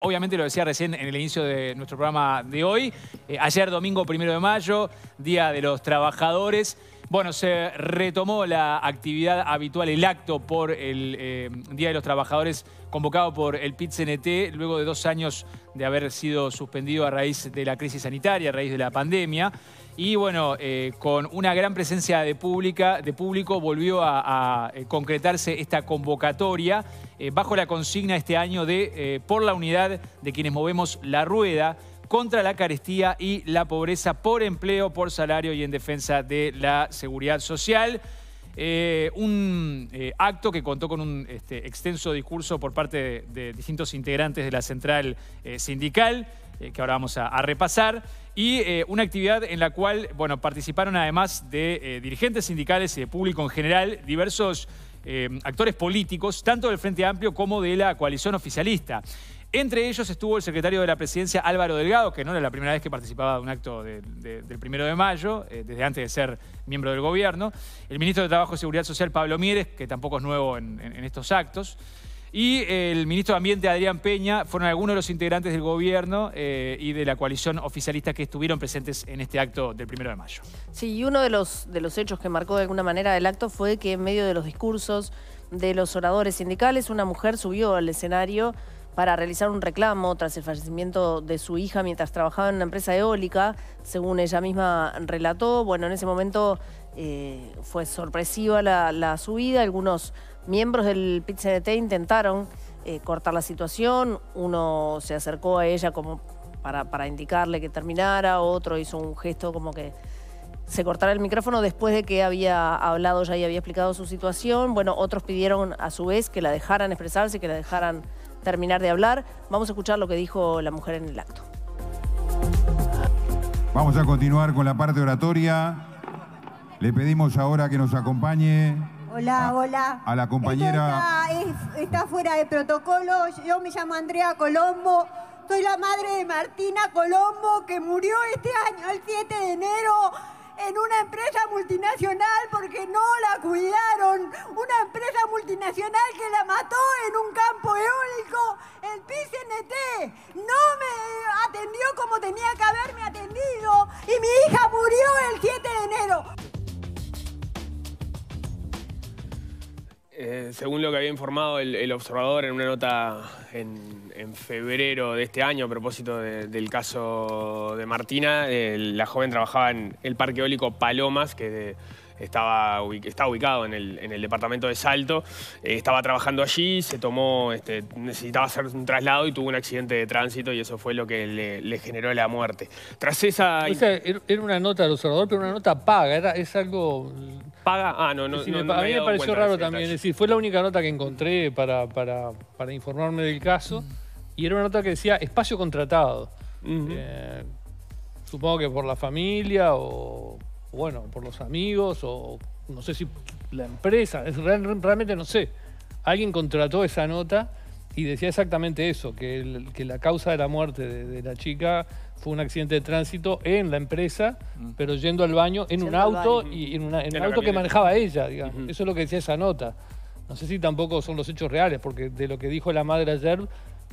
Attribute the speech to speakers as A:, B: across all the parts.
A: Obviamente lo decía recién en el inicio de nuestro programa de hoy, eh, ayer domingo primero de mayo, Día de los Trabajadores. Bueno, se retomó la actividad habitual, el acto por el eh, Día de los Trabajadores convocado por el pit luego de dos años de haber sido suspendido a raíz de la crisis sanitaria, a raíz de la pandemia. Y bueno, eh, con una gran presencia de, pública, de público volvió a, eh, concretarse esta convocatoria eh, bajo la consigna este año de Por la unidad de quienes movemos la rueda contra la carestía y la pobreza por empleo, por salario y en defensa de la seguridad social. un acto que contó con un este, extenso discurso por parte de, distintos integrantes de la central sindical. Eh, que ahora vamos a, repasar, y eh, una actividad en la cual bueno, participaron además de eh, dirigentes sindicales y de público en general diversos actores políticos, tanto del Frente Amplio como de la coalición oficialista. Entre ellos estuvo el secretario de la presidencia Álvaro Delgado, que no era la primera vez que participaba de un acto del primero de mayo, desde antes de ser miembro del gobierno. El ministro de Trabajo y Seguridad Social Pablo Mieres, que tampoco es nuevo en estos actos. Y el ministro de Ambiente, Adrián Peña, fueron algunos de los integrantes del gobierno eh, y de la coalición oficialista que estuvieron presentes en este acto del primero de mayo.
B: Sí, y uno de los, de los hechos que marcó de alguna manera el acto fue que en medio de los discursos de los oradores sindicales, una mujer subió al escenario para realizar un reclamo tras el fallecimiento de su hija mientras trabajaba en una empresa eólica, según ella misma relató. Bueno, en ese momento eh, fue sorpresiva la, subida. Algunos miembros del pit cdt intentaron eh, cortar la situación. Uno se acercó a ella como para, para, indicarle que terminara, otro hizo un gesto como que se cortara el micrófono después de que había hablado ya y había explicado su situación. Bueno, otros pidieron a su vez que la dejaran expresarse, que la dejaran terminar de hablar. Vamos a escuchar lo que dijo la mujer en el acto.
C: Vamos a continuar con la parte
A: oratoria. Le pedimos ahora que nos acompañe.
B: Hola, a, hola.
D: A la compañera.
E: Está, está, fuera de protocolo. Yo me llamo Andrea Colombo. Soy la madre de Martina Colombo, que murió este año, el 7 de enero, en una empresa multinacional porque no la cuidaron. Una empresa multinacional que la mató en un campo eólico, el PCNT. No me atendió como tenía que haberme atendido. Y mi hija murió el
F: 7 de enero. Eh, según lo que había informado el, observador en una nota en, febrero de este año a propósito del caso de Martina, eh, la joven trabajaba en el parque eólico Palomas, que... es De, estaba, estaba ubicado en el, en el, departamento de Salto, eh, estaba trabajando allí, se tomó, este, necesitaba hacer un traslado y tuvo un accidente de tránsito y eso fue lo que le, generó la muerte. Tras esa...
G: era una nota del observador, pero una nota paga, era, es algo...
F: ¿Paga? Ah, no, no. a mí me, pareció raro también, es
G: decir, fue la única nota que encontré para, para, informarme del caso y era una nota que decía espacio contratado. Eh, supongo que por la familia o bueno, por los amigos o no sé si la empresa, realmente no sé. Alguien contrató esa nota y decía exactamente eso, que, que la causa de la muerte de, la chica fue un accidente de tránsito en la empresa, mm. pero yendo al baño en un auto y en, un auto que manejaba ella, Eso es lo que decía esa nota. No sé si tampoco son los hechos reales, porque de lo que dijo la madre ayer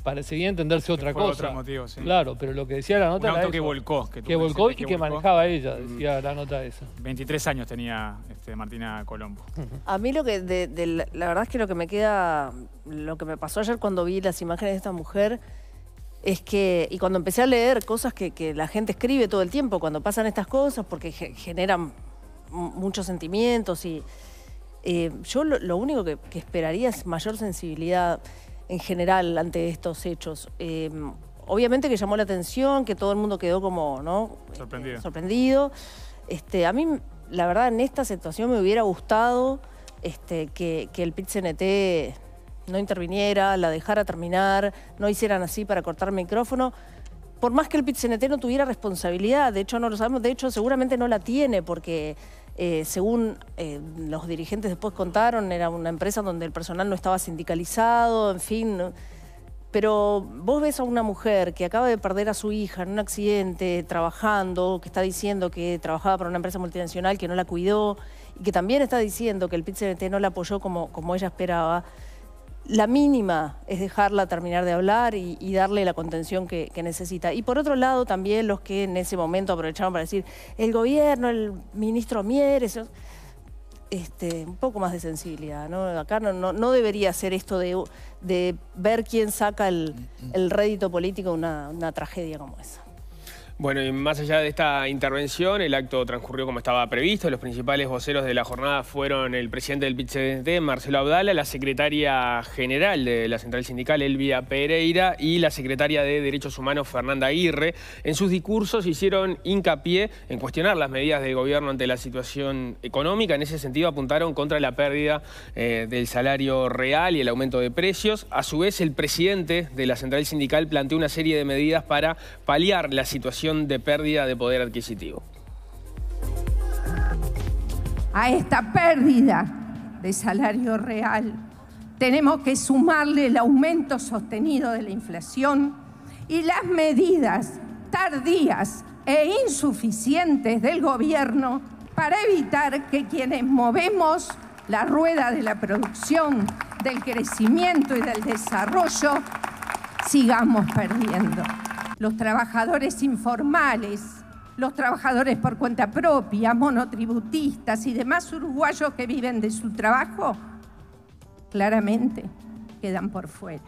G: Parecía entenderse otra cosa. Otro motivo, sí. Claro, pero lo que decía la nota. Un que volcó.
A: Que, volcó y que, manejaba ella, mm. decía la nota esa. 23 años tenía este, Martina Colombo.
B: A mí lo que. la verdad es que lo que me queda. Lo que me pasó ayer cuando vi las imágenes de esta mujer es que, y cuando empecé a leer cosas que, la gente escribe todo el tiempo, cuando pasan estas cosas, porque generan muchos sentimientos y eh, yo lo, único que, que, esperaría es mayor sensibilidad en general ante estos hechos. Em, obviamente que llamó la atención, que todo el mundo quedó como, ¿no? Sorprendido. Este, a mí, la verdad, en esta situación me hubiera gustado este, que, el pit no interviniera, la dejara terminar, no hicieran así para cortar micrófono. Por más que el pit no tuviera responsabilidad, de hecho no lo sabemos, de hecho seguramente no la tiene porque eh, según eh, los dirigentes después contaron, era una empresa donde el personal no estaba sindicalizado, en fin. Pero vos ves a una mujer que acaba de perder a su hija en un accidente, trabajando, que está diciendo que trabajaba para una empresa multinacional que no la cuidó y que también está diciendo que el pit no la apoyó como, como ella esperaba la mínima es dejarla terminar de hablar y, darle la contención que, necesita. Y por otro lado, también los que en ese momento aprovecharon para decir, el gobierno, el ministro Mieres, este, un poco más de sensibilidad. ¿no? Acá no, debería ser esto de, ver quién saca el, rédito político de una tragedia como esa.
F: Bueno, y más allá de esta intervención, el acto transcurrió como estaba previsto. Los principales voceros de la jornada fueron el presidente del PCDT, Marcelo Abdala, la secretaria general de la Central Sindical, Elvia Pereira, y la secretaria de Derechos Humanos, Fernanda Aguirre. En sus discursos hicieron hincapié en cuestionar las medidas del gobierno ante la situación económica. En ese sentido apuntaron contra la pérdida eh, del salario real y el aumento de precios. A su vez, el presidente de la Central Sindical planteó una serie de medidas para paliar la situación de pérdida de poder adquisitivo.
B: A esta pérdida de salario real tenemos que sumarle el aumento sostenido de la inflación y las medidas tardías e insuficientes del gobierno para evitar que quienes movemos la rueda de la producción, del crecimiento y del desarrollo sigamos perdiendo los trabajadores informales, los trabajadores por cuenta propia, monotributistas y demás uruguayos que viven de su trabajo, claramente quedan por fuera.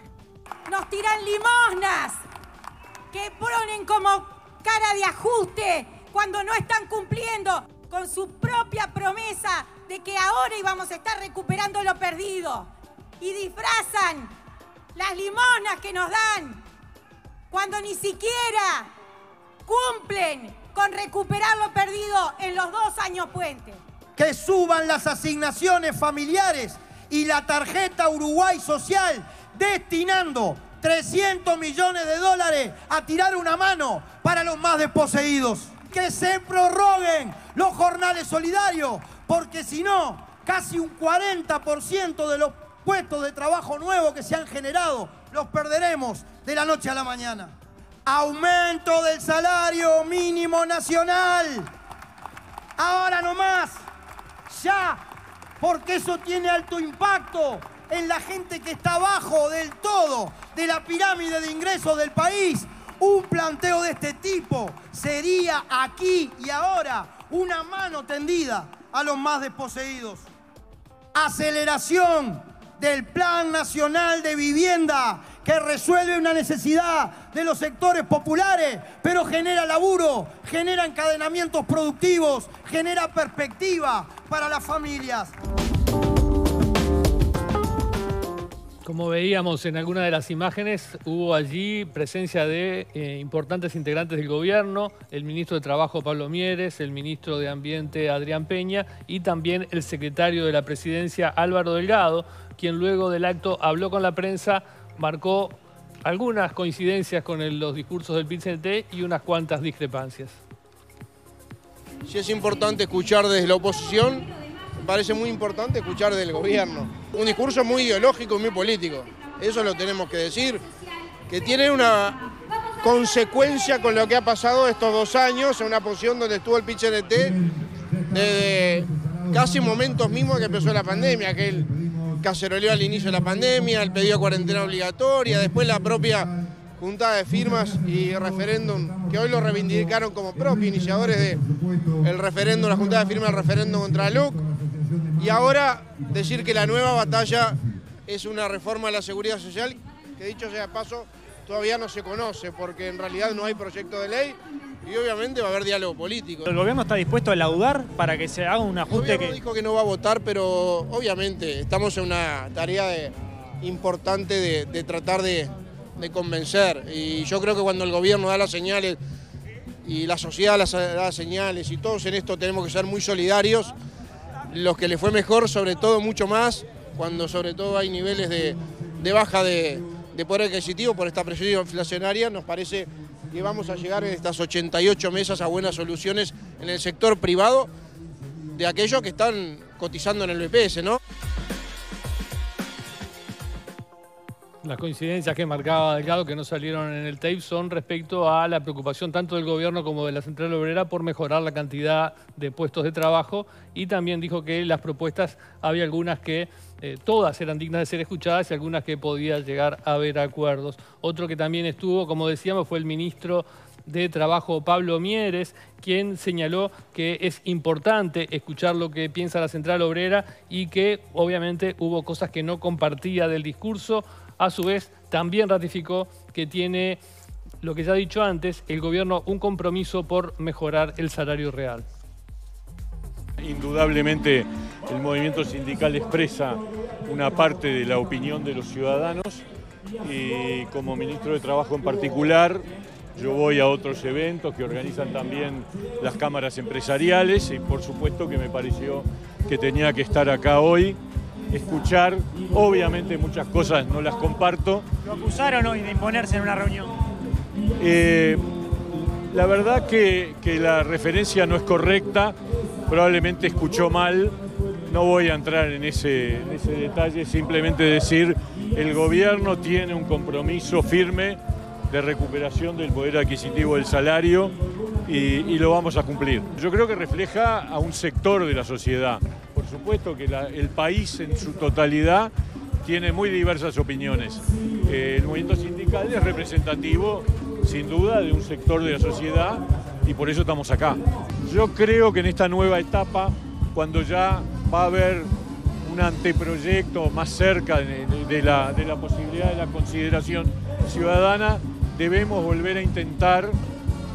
E: Nos tiran limosnas que ponen como cara de ajuste cuando no están cumpliendo con su propia promesa de que ahora íbamos a estar recuperando lo perdido. Y disfrazan las limonas que nos dan cuando ni siquiera cumplen con recuperar lo perdido en los dos años puente. Que suban las asignaciones familiares y la tarjeta Uruguay Social destinando 300 millones de dólares a tirar una mano para los más desposeídos. Que se prorroguen los jornales solidarios, porque si no, casi un 40% de los puestos de trabajo nuevos que se han generado, los perderemos de la noche a la mañana. Aumento del salario mínimo nacional. Ahora no más. Ya. Porque eso tiene alto impacto en la gente que está abajo del todo, de la pirámide de ingresos del país. Un planteo de este tipo sería aquí y ahora una mano tendida a los más desposeídos. Aceleración del Plan Nacional de Vivienda, que resuelve una necesidad de los sectores populares, pero genera laburo, genera encadenamientos productivos, genera perspectiva para las familias.
G: Como veíamos en alguna de las imágenes, hubo allí presencia de eh, importantes integrantes del gobierno, el ministro de Trabajo Pablo Mieres, el ministro de Ambiente Adrián Peña y también el secretario de la Presidencia Álvaro Delgado, quien luego del acto habló con la prensa, marcó algunas coincidencias con los discursos del Vicente y unas cuantas discrepancias.
D: Sí es importante escuchar desde la oposición parece muy importante escuchar del gobierno. Un discurso muy ideológico y muy político. Eso lo tenemos que decir, que tiene una consecuencia con lo que ha pasado estos dos años en una posición donde estuvo el té... desde casi momentos mismos que empezó la pandemia, que él caceroleó al inicio de la pandemia, el pedido de cuarentena obligatoria, después la propia juntada de firmas y referéndum, que hoy lo reivindicaron como propios iniciadores del de referéndum, la Junta de firmas del referéndum contra LUC. Y ahora decir que la nueva batalla es una reforma a la seguridad social, que dicho sea paso, todavía no se conoce, porque en realidad no hay proyecto de ley y obviamente va a haber diálogo político. ¿El gobierno está
C: dispuesto a
F: laudar para que se haga un ajuste? El
D: gobierno dijo que no va a votar, pero obviamente estamos en una tarea importante de, tratar de, convencer. Y yo creo que cuando el gobierno da las señales y la sociedad las, da las señales y todos en esto tenemos que ser muy solidarios los que le fue mejor, sobre todo mucho más, cuando sobre todo hay niveles de, de baja de, de, poder adquisitivo por esta presión inflacionaria, nos parece que vamos a llegar en estas 88 mesas a buenas soluciones en el sector privado de aquellos que están cotizando en el BPS, ¿no? las coincidencias que marcaba Delgado que no salieron en el tape
G: son respecto a la preocupación tanto del gobierno como de la central obrera por mejorar la cantidad de puestos de trabajo y también dijo que las propuestas había algunas que eh, todas eran dignas de ser escuchadas y algunas que podía llegar a haber acuerdos. Otro que también estuvo, como decíamos, fue el ministro de Trabajo Pablo Mieres, quien señaló que es importante escuchar lo que piensa la central obrera y que obviamente hubo cosas que no compartía del discurso. A su vez, también ratificó que tiene, lo que ya ha dicho antes, el gobierno un compromiso por mejorar el salario real.
C: Indudablemente el movimiento sindical expresa una parte de la opinión de los ciudadanos y como ministro de Trabajo en particular yo voy a otros eventos que organizan también las cámaras empresariales y por supuesto que me pareció que tenía que estar acá hoy escuchar. Obviamente muchas cosas no las comparto.
A: ¿Lo acusaron hoy de imponerse en una reunión?
C: Eh, la verdad que, la referencia no es correcta, probablemente escuchó mal. No voy a entrar en ese, detalle, simplemente decir, el gobierno tiene un compromiso firme de recuperación del poder adquisitivo del salario y, y lo vamos a cumplir. Yo creo que refleja a un sector de la sociedad supuesto que el país en su totalidad tiene muy diversas opiniones. Eh, el movimiento sindical es representativo, sin duda, de un sector de la sociedad y por eso estamos acá. Yo creo que en esta nueva etapa, cuando ya va a haber un anteproyecto más cerca de, la, de la posibilidad de la consideración ciudadana, debemos volver a intentar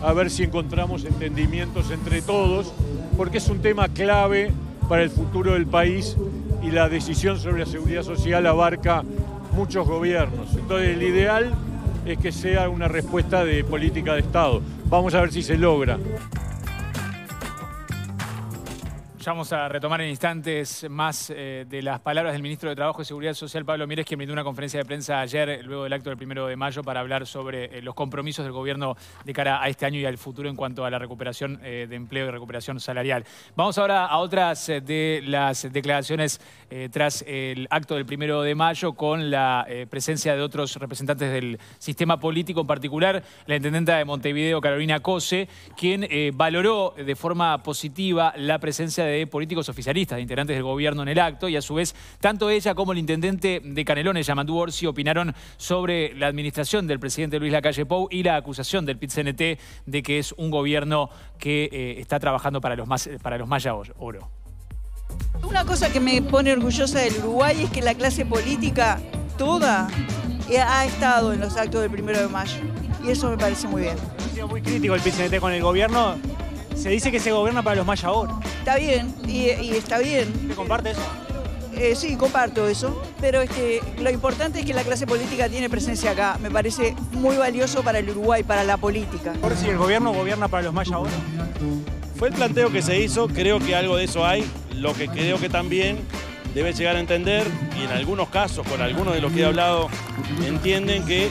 C: a ver si encontramos entendimientos entre todos, porque es un tema clave para el futuro del país y la decisión sobre la seguridad social abarca muchos gobiernos. Entonces el ideal es que sea una respuesta de política de Estado. Vamos a ver si se logra
A: vamos a retomar en instantes más eh, de las palabras del ministro de Trabajo y Seguridad Social, Pablo Mírez, quien brindó una conferencia de prensa ayer, luego del acto del primero de mayo, para hablar sobre eh, los compromisos del gobierno de cara a este año y al futuro en cuanto a la recuperación eh, de empleo y recuperación salarial. Vamos ahora a otras de las declaraciones tras el acto del primero de mayo, con la presencia de otros representantes del sistema político, en particular la intendenta de Montevideo, Carolina Cose, quien valoró de forma positiva la presencia de de políticos oficialistas, de integrantes del gobierno en el acto y a su vez tanto ella como el intendente de Canelones, Yamandú Orsi, opinaron sobre la administración del presidente Luis Lacalle Pou y la acusación del PIT-CNT de que es un gobierno que eh, está trabajando para los, más, para los Oro.
B: Una cosa que me pone orgullosa del Uruguay es que la clase política toda ha estado en los actos del primero de mayo y eso me parece muy bien. Ha
A: sido muy crítico el PIT-CNT con el gobierno se dice que se gobierna para los más
B: Está bien, y, está bien. ¿Te comparte eso? Eh, sí, comparto eso, pero es lo importante es que la clase política tiene presencia acá. Me parece muy valioso para el Uruguay, para la política.
C: Por si el gobierno gobierna para los más Fue el planteo que se hizo, creo que algo de eso hay, lo que creo que también debe llegar a entender, y en algunos casos, con algunos de los que he hablado, entienden que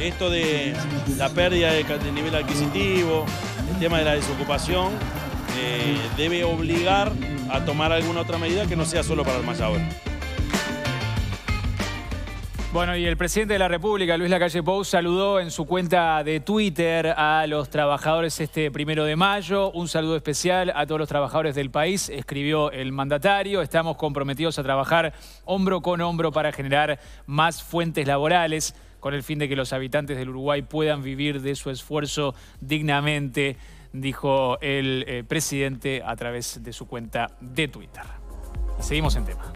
C: esto de la pérdida de nivel adquisitivo, el tema de la desocupación eh, debe obligar a tomar alguna otra medida que no sea solo para el mayor.
A: Bueno, y el presidente de la República, Luis Lacalle Pou, saludó en su cuenta de Twitter a los trabajadores este primero de mayo. Un saludo especial a todos los trabajadores del país, escribió el mandatario. Estamos comprometidos a trabajar hombro con hombro para generar más fuentes laborales con el fin de que los habitantes del Uruguay puedan vivir de su esfuerzo dignamente, dijo el eh, presidente a través de su cuenta de Twitter. seguimos en tema.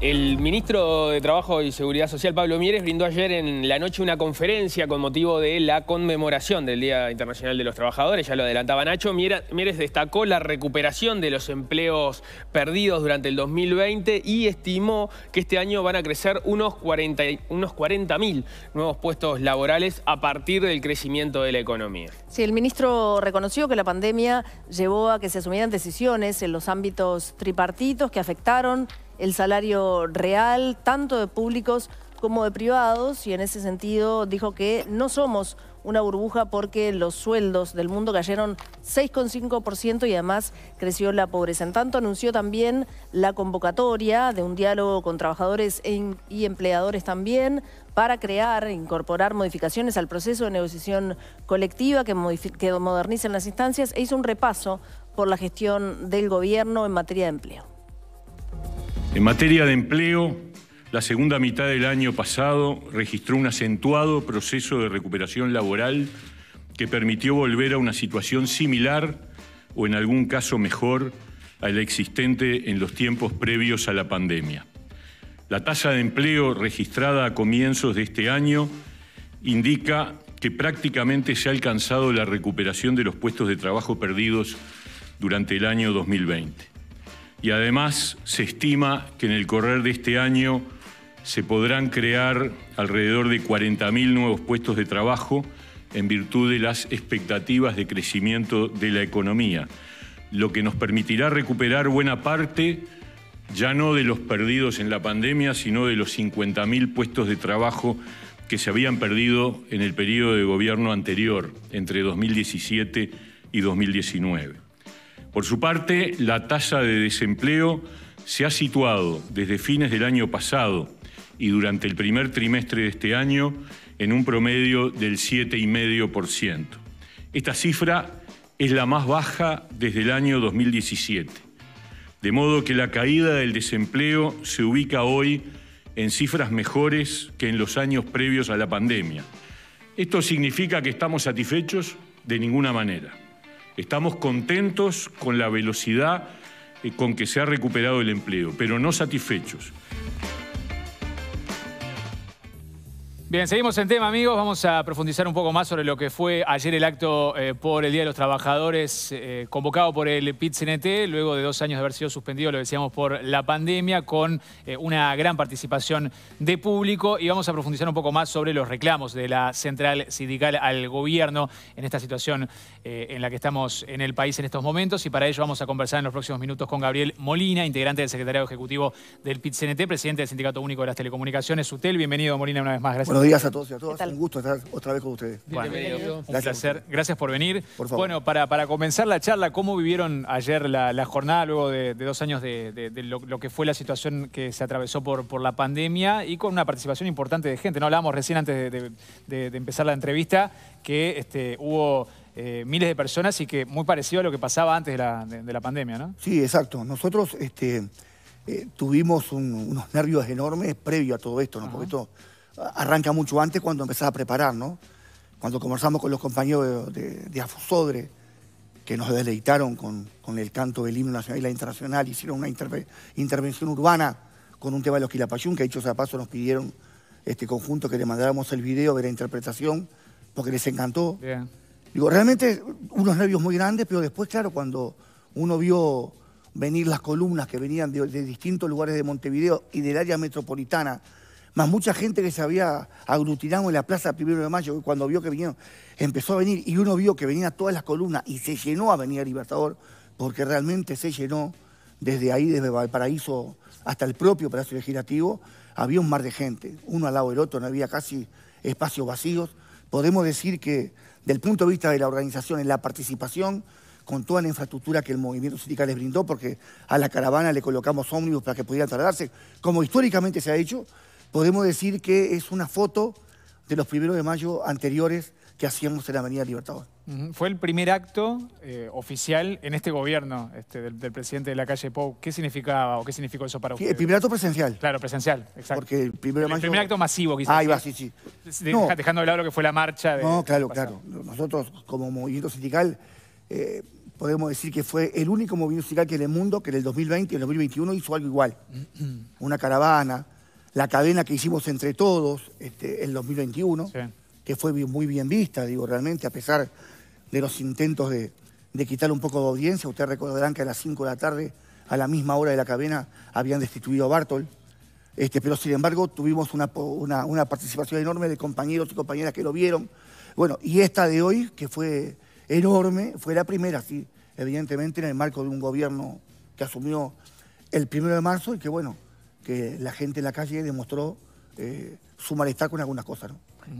F: El ministro de Trabajo y Seguridad Social, Pablo Mieres, brindó ayer en la noche una conferencia con motivo de la conmemoración del Día Internacional de los Trabajadores, ya lo adelantaba Nacho. Mieres destacó la recuperación de los empleos perdidos durante el 2020 y estimó que este año van a crecer unos 40.000 unos nuevos puestos laborales a partir del crecimiento de la economía.
B: Sí, el ministro reconoció que la pandemia llevó a que se asumieran decisiones en los ámbitos tripartitos que afectaron el salario real, tanto de públicos como de privados, y en ese sentido dijo que no somos una burbuja porque los sueldos del mundo cayeron 6,5% y además creció la pobreza. En tanto, anunció también la convocatoria de un diálogo con trabajadores e em-, y empleadores también para crear, e incorporar modificaciones al proceso de negociación colectiva que, que modernicen las instancias e hizo un repaso por la gestión del gobierno en materia de empleo.
C: En materia de empleo, la segunda mitad del año pasado registró un acentuado proceso de recuperación laboral que permitió volver a una situación similar o en algún caso mejor a la existente en los tiempos previos a la pandemia. La tasa de empleo registrada a comienzos de este año indica que prácticamente se ha alcanzado la recuperación de los puestos de trabajo perdidos durante el año 2020 y además se estima que en el correr de este año se podrán crear alrededor de 40.000 nuevos puestos de trabajo en virtud de las expectativas de crecimiento de la economía, lo que nos permitirá recuperar buena parte ya no de los perdidos en la pandemia, sino de los 50.000 puestos de trabajo que se habían perdido en el periodo de gobierno anterior, entre 2017 y 2019. Por su parte, la tasa de desempleo se ha situado desde fines del año pasado y durante el primer trimestre de este año en un promedio del 7,5%. Esta cifra es la más baja desde el año 2017. De modo que la caída del desempleo se ubica hoy en cifras mejores que en los años previos a la pandemia. ¿Esto significa que estamos satisfechos? De ninguna manera. Estamos contentos con la velocidad eh, con que se ha recuperado el empleo, pero no satisfechos.
A: Bien, seguimos en tema, amigos. Vamos a profundizar un poco más sobre lo que fue ayer el acto eh, por el Día de los Trabajadores eh, convocado por el PIT-CNT, luego de dos años de haber sido suspendido, lo decíamos, por la pandemia, con eh, una gran participación de público. Y vamos a profundizar un poco más sobre los reclamos de la central sindical al gobierno en esta situación en la que estamos en el país en estos momentos. Y para ello vamos a conversar en los próximos minutos con Gabriel Molina, integrante del secretario ejecutivo del PIT-CNT, presidente del Sindicato Único de las Telecomunicaciones, Sutel, Bienvenido, Molina, una vez más. Gracias. Buenos días a todos
H: y a todas. Un gusto estar otra vez
A: con ustedes. Un placer. Gracias por venir. Bueno, para, para comenzar la charla, ¿cómo vivieron ayer la, jornada luego de, dos años de, lo, que fue la situación que se atravesó por, la pandemia y con una participación importante de gente? No hablábamos recién antes de, empezar la entrevista que este, hubo... Eh, miles de personas y que muy parecido a lo que pasaba antes de la, pandemia, ¿no?
H: Sí, exacto. Nosotros este, eh, tuvimos unos nervios enormes previo a todo esto, ¿no? esto arranca mucho antes cuando empezás a preparar, ¿no? Cuando conversamos con los compañeros de, Afusodre, que nos deleitaron con, con, el canto del himno nacional y la internacional, hicieron una intervención urbana con un tema de los Quilapayún, que dicho sea paso nos pidieron este conjunto que le mandáramos el video de la interpretación, porque les encantó. Digo, realmente unos nervios muy grandes, pero después, claro, cuando uno vio venir las columnas que venían de, de distintos lugares de Montevideo y del área metropolitana, más mucha gente que se había aglutinado en la plaza primero de mayo, cuando vio que vinieron, empezó a venir y uno vio que venían todas las columnas y se llenó a a Libertador, porque realmente se llenó desde ahí, desde Valparaíso hasta el propio Palacio Legislativo, había un mar de gente, uno al lado del otro, no había casi espacios vacíos. Podemos decir que, del punto de vista de la organización, en la participación, con toda la infraestructura que el movimiento sindical les brindó, porque a la caravana le colocamos ómnibus para que pudieran trasladarse, como históricamente se ha hecho, podemos decir que es una foto de los primeros de mayo anteriores que hacíamos en la Avenida Libertador.
A: Fue el primer acto eh, oficial en este gobierno este, del, presidente de la calle Pou. ¿Qué significaba o qué significó eso para usted? El primer acto presencial. Claro, presencial, exacto. el, primer acto masivo, quizás. Ah, iba, sí, sí. Dejando de lado lo que fue la marcha.
H: no, claro, claro. Nosotros, como movimiento sindical, eh, podemos decir que fue el único movimiento sindical que en el mundo, que en el 2020 y el 2021 hizo algo igual. Una caravana, la cadena que hicimos entre todos este, en 2021, que fue muy bien vista, digo, realmente, a pesar de los intentos de, quitar un poco de audiencia. Ustedes recordarán que a las 5 de la tarde, a la misma hora de la cadena, habían destituido a Bartol. Este, pero sin embargo tuvimos una, una, una, participación enorme de compañeros y compañeras que lo vieron. Bueno, y esta de hoy, que fue enorme, fue la primera, sí, evidentemente en el marco de un gobierno que asumió el primero de marzo y que bueno, que la gente en la calle demostró eh, su malestar con algunas cosas.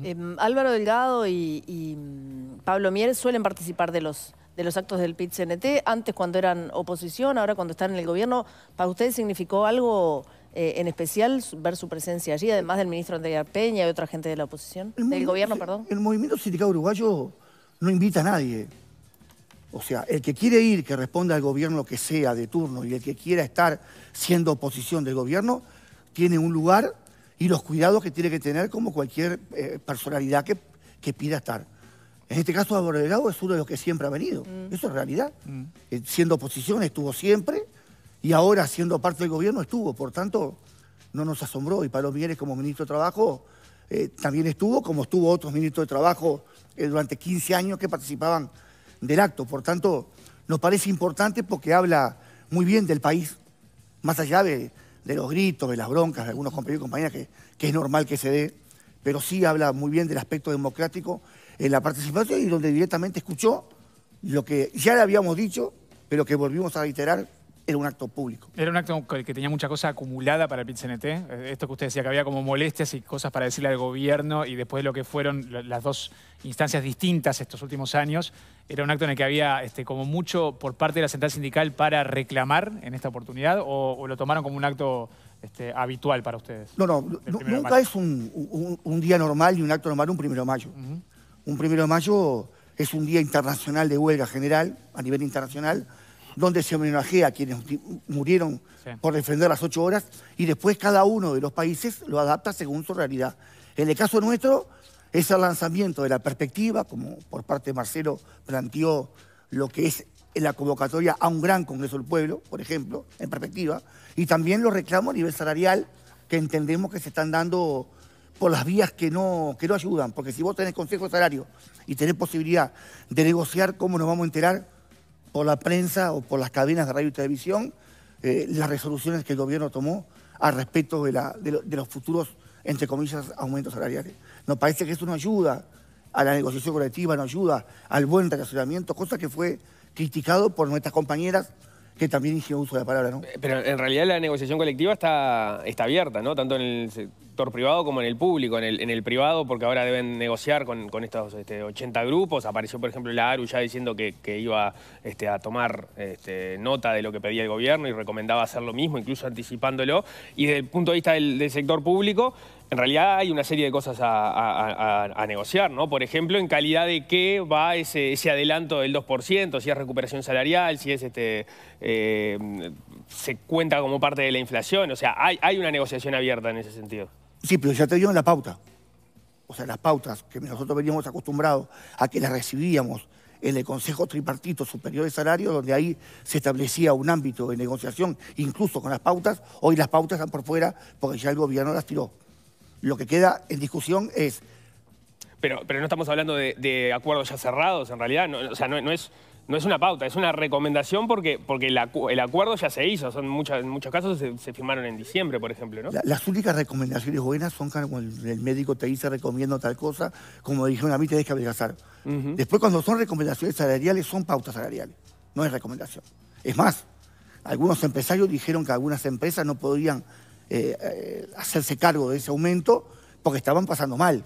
B: Eh, Álvaro Delgado y, mm, Pablo Mieres suelen participar de los, de los actos del PIT-CNT, antes cuando eran oposición, ahora cuando están en el gobierno. ¿Para ustedes significó algo eh, en especial ver su presencia allí, además del ministro Andrea Peña y otra gente de la oposición? del gobierno, perdón.
H: El movimiento sindical uruguayo no invita a nadie. O sea, el que quiere ir, que responda al gobierno que sea de turno, y el que quiera estar siendo oposición del gobierno, tiene un lugar y los cuidados que tiene que tener como cualquier eh, personalidad que, pida estar. En este caso, Abogado es uno de los que siempre ha venido. Mm. Eso es realidad. Mm. Eh, siendo oposición estuvo siempre y ahora siendo parte del gobierno estuvo. Por tanto, no nos asombró. Y Palomieres, como ministro de Trabajo eh, también estuvo, como estuvo otros ministros de Trabajo durante 15 años que participaban del acto. Por tanto, nos parece importante porque habla muy bien del país, más allá de, los gritos, de las broncas de algunos compañeros y compañeras, que, es normal que se dé, pero sí habla muy bien del aspecto democrático en la participación y donde directamente escuchó lo que ya le habíamos dicho, pero que volvimos a reiterar, era un acto público.
A: Era un acto que tenía mucha cosa acumulada para el pit eh, Esto que usted decía, que había como molestias y cosas para decirle al gobierno y después lo que fueron las dos instancias distintas estos últimos años, era un acto en el que había este, como mucho por parte de la central sindical para reclamar en esta oportunidad o, lo tomaron como un acto este, habitual para ustedes? No, no, nunca es
H: un, día normal y un acto normal un primero de mayo. Un primero de mayo es un día internacional de huelga general, a nivel internacional, donde se homenajea a quienes murieron por defender las ocho horas y después cada uno de los países lo adapta según su realidad. En el caso nuestro, ese lanzamiento de la perspectiva, como por parte de Marcelo planteó lo que es la convocatoria a un gran Congreso del Pueblo, por ejemplo, en perspectiva, y también los reclamos a nivel salarial que entendemos que se están dando por las vías que no, que no ayudan, porque si vos tenés consejo de salario y tenés posibilidad de negociar, ¿cómo nos vamos a enterar? Por la prensa o por las cadenas de radio y televisión, eh, las resoluciones que el gobierno tomó al respecto de, la, de los futuros entre comillas, aumentos salariales. Nos parece que eso no ayuda a la negociación colectiva, no ayuda al buen relacionamiento, cosa que fue criticado por nuestras compañeras que también hicieron uso de la palabra, ¿no? Eh,
F: pero en realidad la negociación colectiva está, está abierta, ¿no? Tanto en el sector privado como en el público. En el, en el privado, porque ahora deben negociar con, estos 80 este, grupos. Apareció, por ejemplo, la ARU ya diciendo que, iba este, a tomar este, nota de lo que pedía el gobierno y recomendaba hacer lo mismo, incluso anticipándolo. Y desde el punto de vista del sector público, en realidad hay una serie de cosas a, negociar, ¿no? Por ejemplo, en calidad de qué va ese, ese adelanto del 2%, si es recuperación salarial, si es este, eh, se cuenta como parte de la inflación. O sea, hay, hay una negociación abierta en ese sentido.
H: Sí, pero ya te dieron la pauta. O sea, las pautas que nosotros veníamos acostumbrados a que las recibíamos en el Consejo Tripartito Superior de Salarios, donde ahí se establecía un ámbito de negociación, incluso con las pautas, hoy las pautas están por fuera porque ya el gobierno las tiró. Lo que queda en discusión es...
F: Pero, pero no estamos hablando de, acuerdos ya cerrados, en realidad. o sea, no, es, no es una pauta, es una recomendación porque, porque el, acuerdo ya se hizo. Son muchas, en muchos casos se, firmaron en diciembre, por ejemplo. ¿no? las
H: únicas recomendaciones buenas son cuando el, médico te dice recomiendo tal cosa, como dijeron a mí, te que adelgazar. Después, cuando son recomendaciones salariales, son pautas salariales. No es recomendación. Es más, algunos empresarios dijeron que algunas empresas no podrían... Eh, eh, hacerse cargo de ese aumento porque estaban pasando mal.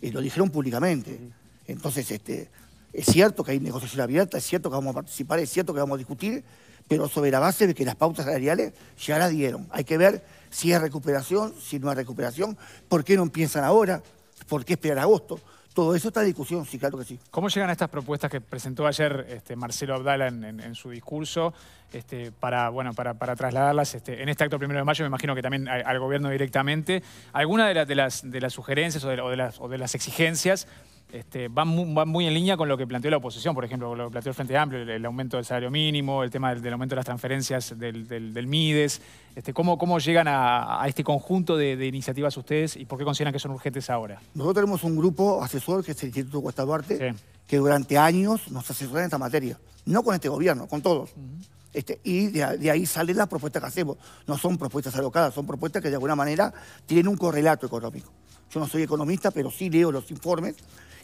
H: Y lo dijeron públicamente. Entonces, este, es cierto que hay negociación abierta, es cierto que vamos a participar, es cierto que vamos a discutir, pero sobre la base de que las pautas salariales ya las dieron. Hay que ver si es recuperación, si no es recuperación, por qué no empiezan ahora, por qué esperar agosto. Todo eso está en discusión, sí, claro que sí.
A: ¿Cómo llegan a estas propuestas que presentó ayer este, Marcelo Abdala en, su discurso este, para, bueno, para, trasladarlas este, en este acto primero de mayo? Me imagino que también al gobierno directamente. ¿Alguna de, de, las, de las sugerencias o de las exigencias este, van, muy, en línea con lo que planteó la oposición, por ejemplo, lo que planteó el Frente Amplio, el, aumento del salario mínimo, el tema del, aumento de las transferencias del, MIDES. Este, ¿cómo, ¿cómo, llegan a, este conjunto de, iniciativas ustedes y por qué consideran que son urgentes ahora?
H: Nosotros tenemos un grupo asesor, que es el Instituto Cuesta Duarte, que durante años nos asesoró en esta materia. No con este gobierno, con todos. Este, y de, de, ahí salen las propuestas que hacemos. No son propuestas alocadas, son propuestas que de alguna manera tienen un correlato económico. Yo no soy economista, pero sí leo los informes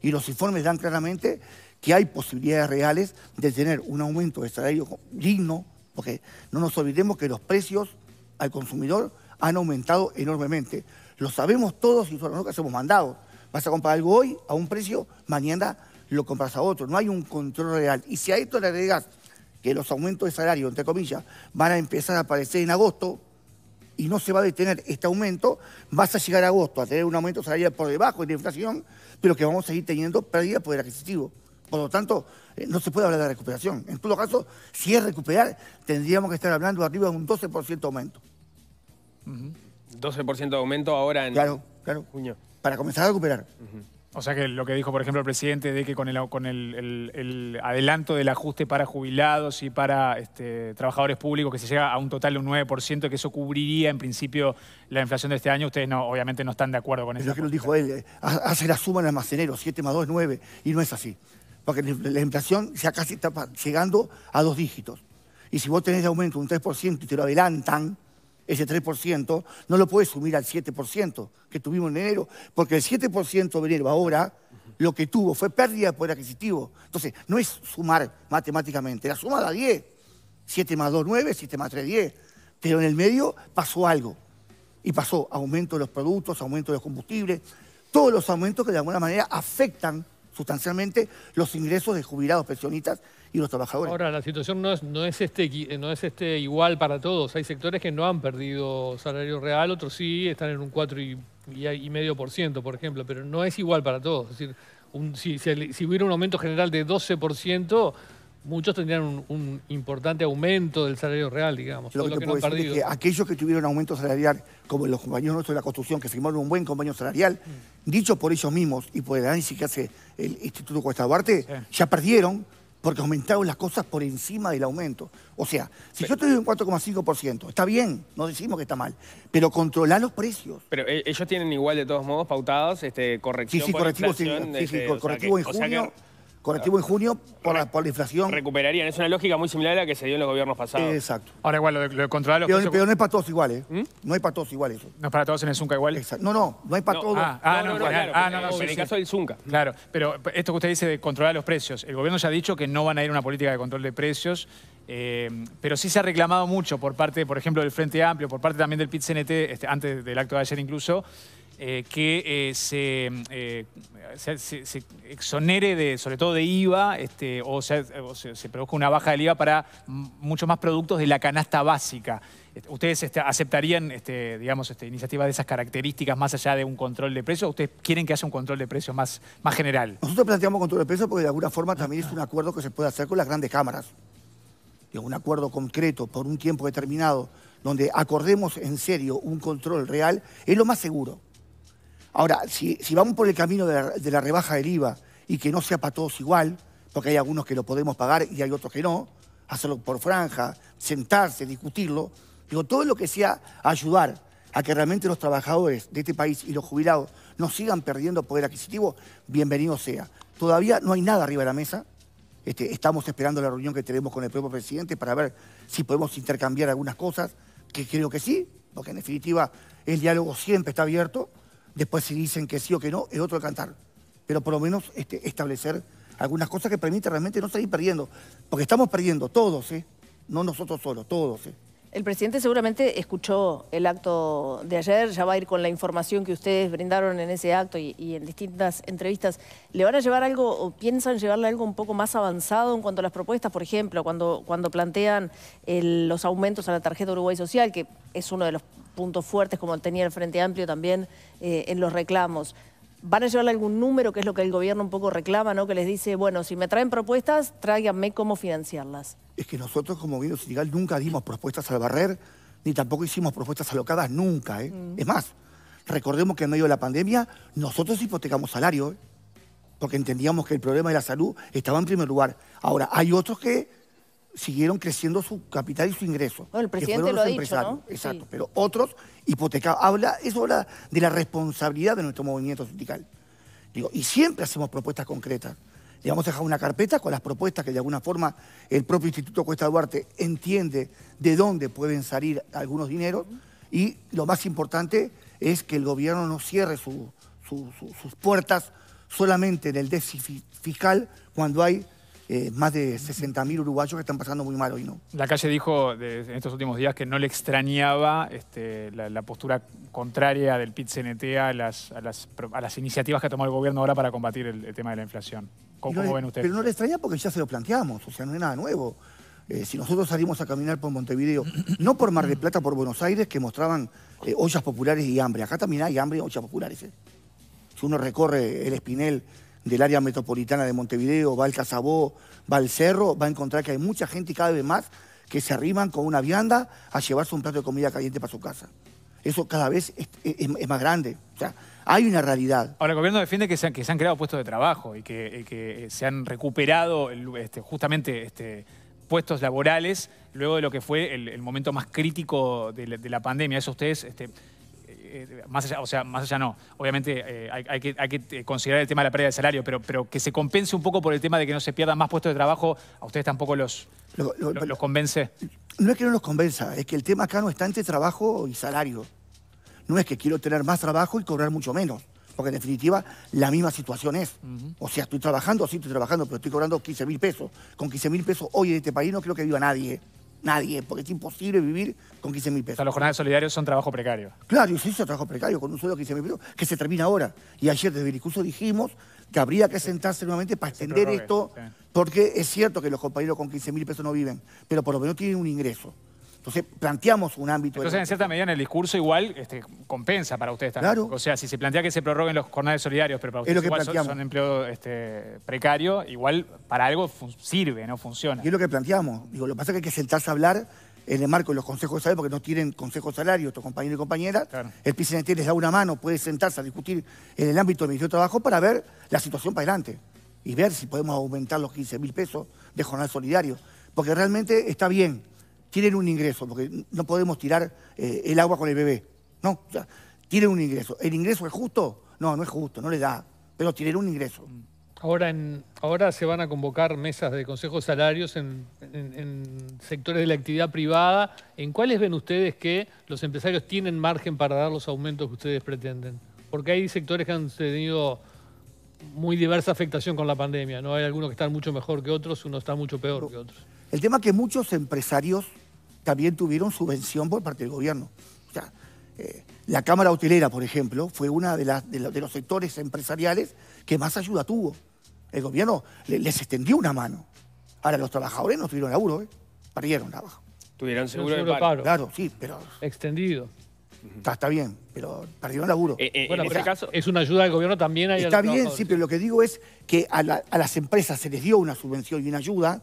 H: y los informes dan claramente que hay posibilidades reales de tener un aumento de salario digno, porque no nos olvidemos que los precios al consumidor han aumentado enormemente. Lo sabemos todos y nosotros que hemos mandado. Vas a comprar algo hoy a un precio, mañana lo compras a otro. No hay un control real. Y si a esto le agregas que los aumentos de salario, entre comillas, van a empezar a aparecer en agosto y no se va a detener este aumento, vas a llegar a agosto a tener un aumento salarial por debajo de la inflación pero que vamos a seguir teniendo pérdida de poder adquisitivo. Por lo tanto, eh, no se puede hablar de recuperación. En todo caso, si es recuperar, tendríamos que estar hablando arriba de un 12% aumento.
F: 12% de aumento ahora en claro,
A: claro.
H: junio. Para comenzar a recuperar.
A: O sea que lo que dijo, por ejemplo, el presidente de que con el, con el, adelanto del ajuste para jubilados y para este, trabajadores públicos que se llega a un total de un 9%, que eso cubriría en principio la inflación de este año, ustedes no, obviamente no están de acuerdo con eso.
H: Es lo que nos dijo él, eh, hace la suma en almacenero, 7 más 2, 9, y no es así. Porque la inflación ya casi está llegando a dos dígitos. Y si vos tenés de aumento un 3% y te lo adelantan, ese 3%, no lo puedes sumir al 7% que tuvimos en enero, porque el 7% de enero ahora lo que tuvo fue pérdida de poder adquisitivo. Entonces, no es sumar matemáticamente, la suma da 10. 7 más 2, 9, 7 más 3, 10. Pero en el medio pasó algo. Y pasó aumento de los productos, aumento de los combustibles, todos los aumentos que de alguna manera afectan sustancialmente los ingresos de jubilados, pensionistas y los trabajadores. Ahora,
G: la situación no es, no es, este, eh, no es este igual para todos. Hay sectores que no han perdido salario real, otros sí, están en un 4 y, medio por ciento, por ejemplo, pero no es igual para todos. Es decir, si, si hubiera un aumento general de 12%, muchos tendrían un, importante aumento del salario real, digamos. Lo que, te decir es que
H: aquellos que tuvieron aumento salarial, como los compañeros nuestros de la construcción, que firmaron un buen compañero salarial, mm. dicho por ellos mismos y por el análisis que hace el Instituto Cuesta Duarte, ya perdieron porque aumentaron las cosas por encima del aumento. O sea, si yo te doy un 4,5%, está bien, no decimos que está mal, pero controlar los precios.
F: Pero eh, ellos tienen igual de todos modos pautados este, corrección sí, junio...
H: Correctivo en junio por la, por la inflación.
F: Recuperarían, es una lógica muy similar a la que se dio en los gobiernos pasados. Exacto. Ahora igual, lo de, controlar los precios... pero no
H: es para todos igual, ¿eh? ¿Mm? No es para todos igual eso. ¿No es para todos en el Zunca igual? No, no, no es para todos. Ah, ah, no, no, no claro, ah, en el
F: caso
A: del Zunca. Claro, pero esto que usted dice de controlar los precios, el gobierno ya ha dicho que no van a ir a una política de control de precios, eh, pero sí se ha reclamado mucho por parte, por ejemplo, del Frente Amplio, por parte también del PIT-CNT, este, antes del acto de ayer incluso, eh, que eh, eh, se, exonere de, sobre todo de IVA, este, o, sea, se, produzca una baja del IVA para muchos más productos de la canasta básica. Este, ¿Ustedes este, aceptarían, este, digamos, este, iniciativas de esas características más allá de un control de precios? ¿Ustedes quieren que haya un control de precios más, más general?
H: Nosotros planteamos control de precios porque de alguna forma también es un acuerdo que se puede hacer con las grandes cámaras. Un acuerdo concreto por un tiempo determinado donde acordemos en serio un control real es lo más seguro. Ahora, si, vamos por el camino de la, rebaja del IVA y que no sea para todos igual, porque hay algunos que lo podemos pagar y hay otros que no, hacerlo por franja, sentarse, discutirlo, digo, todo lo que sea ayudar a que realmente los trabajadores de este país y los jubilados no sigan perdiendo poder adquisitivo, bienvenido sea. Todavía no hay nada arriba de la mesa, este, estamos esperando la reunión que tenemos con el propio presidente para ver si podemos intercambiar algunas cosas, que creo que sí, porque en definitiva el diálogo siempre está abierto. Después si dicen que sí o que no, es otro cantar. Pero por lo menos este, establecer algunas cosas que permitan realmente no seguir perdiendo. Porque estamos perdiendo todos, ¿eh? No nosotros solos, todos, ¿eh?
B: El presidente seguramente escuchó el acto de ayer, ya va a ir con la información que ustedes brindaron en ese acto y, en distintas entrevistas. ¿Le van a llevar algo o piensan llevarle algo un poco más avanzado en cuanto a las propuestas? Por ejemplo, cuando, cuando plantean los aumentos a la tarjeta Uruguay Social, que es uno de los puntos fuertes como tenía el Frente Amplio también eh, en los reclamos. ¿Van a llevarle algún número, que es lo que el gobierno un poco reclama, ¿no? que les dice, bueno, si me traen propuestas, tráiganme cómo financiarlas?
H: Es que nosotros como gobierno sindical nunca dimos propuestas al barrer, ni tampoco hicimos propuestas alocadas nunca. ¿eh? Mm. Es más, recordemos que en medio de la pandemia nosotros hipotecamos salario, porque entendíamos que el problema de la salud estaba en primer lugar. Ahora, hay otros que siguieron creciendo su capital y su ingreso. el presidente lo ha dicho, ¿no? Exacto, pero otros hipotecados. Habla, eso habla de la responsabilidad de nuestro movimiento sindical. Digo, y siempre hacemos propuestas concretas. Le vamos a dejar una carpeta con las propuestas que de alguna forma el propio Instituto Cuesta Duarte entiende de dónde pueden salir algunos dineros. Y lo más importante es que el gobierno no cierre su, sus puertas solamente en el déficit fiscal cuando hay eh, más de 60.000 uruguayos que están pasando muy mal hoy, ¿no? La
A: calle dijo en estos últimos días que no le extrañaba este, la, postura contraria del pit -CNT a las, a, las, iniciativas que ha tomado el gobierno ahora para combatir el, tema de la inflación.
H: ¿Cómo, ven ustedes? Pero no le extraña porque ya se lo planteamos, o sea, no es nada nuevo. Eh, si nosotros salimos a caminar por Montevideo, no por Mar del Plata, por Buenos Aires, que mostraban eh, ollas populares y hambre. Acá también hay hambre y ollas populares. Si uno recorre el Espinel del área metropolitana de Montevideo, va al Casabó, va al Cerro, va a encontrar que hay mucha gente cada vez más que se arriman con una vianda a llevarse un plato de comida caliente para su casa. Eso cada vez es, más grande. O sea, hay una realidad.
A: Ahora, el gobierno defiende que se han, creado puestos de trabajo y que, se han recuperado este, justamente este, puestos laborales luego de lo que fue el, momento más crítico de la, pandemia. Eso ustedes... Este, eh, más allá, o sea, más allá no, obviamente eh, hay, que, eh, considerar el tema de la pérdida de salario, pero, pero que se compense un poco por el tema de que no se pierdan más puestos de trabajo, a ustedes tampoco los, los convence.
H: No es que no los convenza, es que el tema acá no está entre trabajo y salario. No es que quiero tener más trabajo y cobrar mucho menos porque en definitiva la misma situación es. O sea, estoy trabajando, sí estoy trabajando, pero estoy cobrando 15 mil pesos. Con 15 mil pesos hoy en este país no creo que viva nadie. Nadie, porque es imposible vivir con 15 mil pesos. los jornales solidarios son trabajo precario. Claro, sí es trabajo precario con un sueldo de 15 mil pesos que se termina ahora. Y ayer desde el discurso dijimos que habría que sentarse nuevamente para extender esto, porque es cierto que los compañeros con 15 mil pesos no viven, pero por lo menos tienen un ingreso. Entonces planteamos un ámbito... Entonces en
A: cierta medida en el discurso igual este, compensa para ustedes también. Claro. O sea, si se plantea que se prorroguen los jornales solidarios, pero para ustedes que igual son, empleo este, precario, igual para algo sirve, no
H: funciona. Y es lo que planteamos. Digo, lo que pasa es que hay que sentarse a hablar en el marco de los consejos de salario, porque no tienen consejos de salario compañeros y compañeras. El PCNT les da una mano, puede sentarse a discutir en el ámbito del Ministerio de Trabajo para ver la situación para adelante y ver si podemos aumentar los 15 mil pesos de jornal solidario. Porque realmente está bien tienen un ingreso, porque no podemos tirar eh, el agua con el bebé. No, tienen un ingreso. ¿El ingreso es justo? No, no es justo, no le da, pero tienen un ingreso. Ahora,
G: en, ahora se van a convocar mesas de consejos salarios en, sectores de la actividad privada. ¿En cuáles ven ustedes que los empresarios tienen margen para dar los aumentos que ustedes pretenden? Porque hay sectores que han tenido muy diversa afectación con la pandemia. ¿no? Hay algunos que están mucho mejor que otros, unos están mucho peor que otros.
H: El tema es que muchos empresarios también tuvieron subvención por parte del gobierno. Eh, la Cámara Hotelera, por ejemplo, fue uno de, de, los sectores empresariales que más ayuda tuvo. El gobierno les extendió una mano. Ahora, los trabajadores no tuvieron laburo, ¿eh? perdieron trabajo.
G: Tuvieron
F: seguro, de paro. Claro,
H: sí, pero... Extendido. Está, bien, pero perdieron laburo. Eh, bueno, en ese
G: caso, es una ayuda del gobierno también. está bien, sí, pero
H: lo que digo es que a, las empresas se les dio una subvención y una ayuda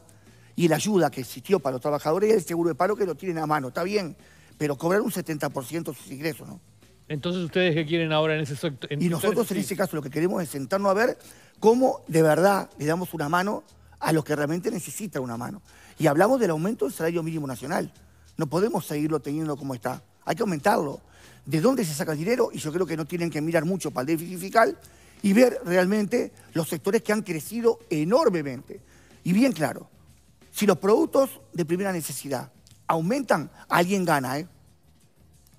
H: y la ayuda que existió para los trabajadores y el seguro de paro que lo tienen a mano, está bien, pero cobrar un 70% de sus ingresos, ¿no?
G: Entonces, ¿ustedes qué quieren ahora en ese sector? y nosotros en ese este
H: caso lo que queremos es sentarnos a ver cómo de verdad le damos una mano a los que realmente necesitan una mano. Y hablamos del aumento del salario mínimo nacional. No podemos seguirlo teniendo como está. Hay que aumentarlo. ¿De dónde se saca el dinero? Y yo creo que no tienen que mirar mucho para el déficit fiscal y ver realmente los sectores que han crecido enormemente. Y bien claro, si los productos de primera necesidad aumentan, alguien gana, ¿eh?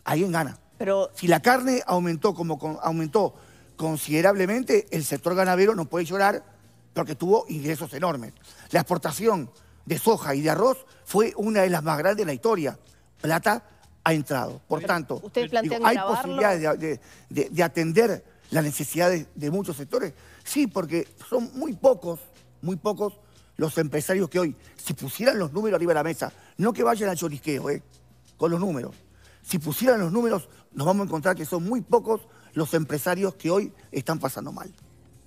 H: Alguien gana. Pero... Si la carne aumentó como aumentó considerablemente, el sector ganadero no puede llorar porque tuvo ingresos enormes. La exportación de soja y de arroz fue una de las más grandes de la historia. Plata ha entrado. Por tanto, ¿hay posibilidades de, atender las necesidades de muchos sectores? Sí, porque son muy pocos, muy pocos los empresarios que hoy, si pusieran los números arriba de la mesa, no que vayan al chorisqueo, ¿eh? con los números. Si pusieran los números, nos vamos a encontrar que son muy pocos los empresarios que hoy están pasando mal.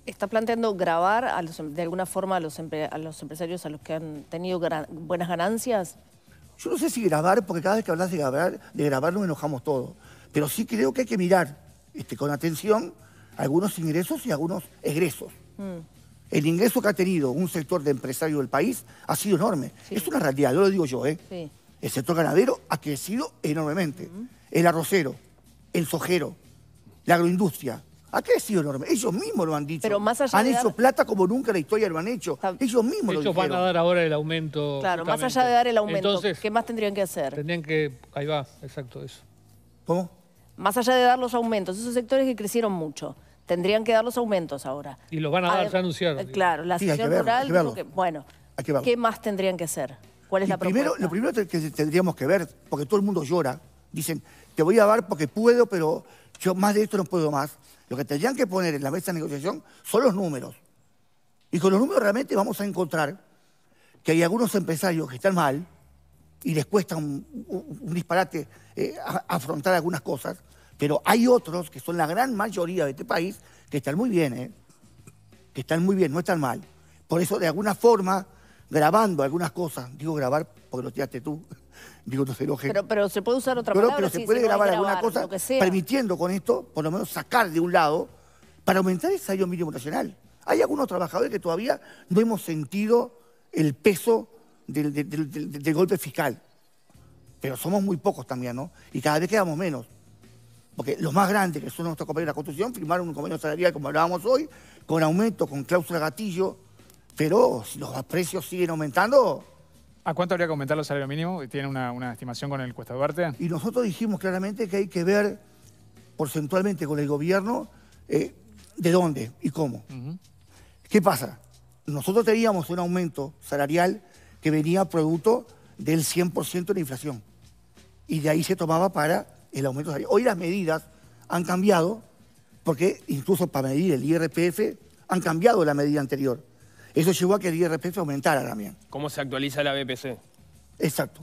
B: ¿Está planteando grabar de alguna forma a los, a los, empresarios a los que han tenido buenas ganancias?
H: Yo no sé si grabar, porque cada vez que hablas de grabar, de grabar nos enojamos todos. Pero sí creo que hay que mirar este, con atención algunos ingresos y algunos egresos. Mm el ingreso que ha tenido un sector de empresario del país ha sido enorme. Es una realidad, lo digo yo, ¿eh? El sector ganadero ha crecido enormemente. El arrocero, el sojero, la agroindustria. Ha crecido enorme. Ellos mismos lo han dicho. Pero más han de hecho plata como nunca en la historia lo han hecho. Ellos mismos Ellos van a
G: dar ahora el aumento. Claro, más allá de dar el aumento, Entonces, ¿qué
B: más tendrían que hacer?
G: Tendrían que... Ahí va, exacto eso.
B: ¿Cómo? Más allá de dar los aumentos, esos sectores que crecieron mucho. Tendrían que dar los aumentos ahora.
H: Y los van a dar, ya anunciaron. Eh,
B: claro, la sesión rural, bueno, ¿qué más tendrían que hacer?
H: ¿Cuál es la primero, propuesta? Lo primero que tendríamos que ver, porque todo el mundo llora, dicen, te voy a dar porque puedo, pero yo más de esto no puedo más. Lo que tendrían que poner en la mesa de negociación son los números. Y con los números realmente vamos a encontrar que hay algunos empresarios que están mal y les cuesta un, disparate eh, afrontar algunas cosas, pero hay otros, que son la gran mayoría de este país, que están muy bien, ¿eh? que están muy bien, no están mal. Por eso, de alguna forma, grabando algunas cosas, digo grabar porque lo tiraste tú, digo no se enoje.
B: Pero, se puede usar otra palabra. Pero, se puede grabar, alguna cosa,
H: permitiendo con esto, por lo menos sacar de un lado, para aumentar el salario mínimo nacional. Hay algunos trabajadores que todavía no hemos sentido el peso del golpe fiscal, pero somos muy pocos también, ¿no? Y cada vez quedamos menos porque los más grandes, que son nuestros compañeros de la Constitución, firmaron un convenio salarial, como hablábamos hoy, con aumento, con cláusula gatillo, pero si los precios siguen aumentando...
A: ¿A cuánto habría que aumentar los salarios mínimos? ¿Tiene
H: una, estimación con el Cuesta Duarte? Y nosotros dijimos claramente que hay que ver porcentualmente con el gobierno eh, de dónde y cómo. ¿Qué pasa? Nosotros teníamos un aumento salarial que venía producto del 100% de la inflación. Y de ahí se tomaba para Hoy las medidas han cambiado, porque incluso para medir el IRPF han cambiado la medida anterior. Eso llevó a que el IRPF aumentara también.
F: ¿Cómo se actualiza la BPC? Exacto.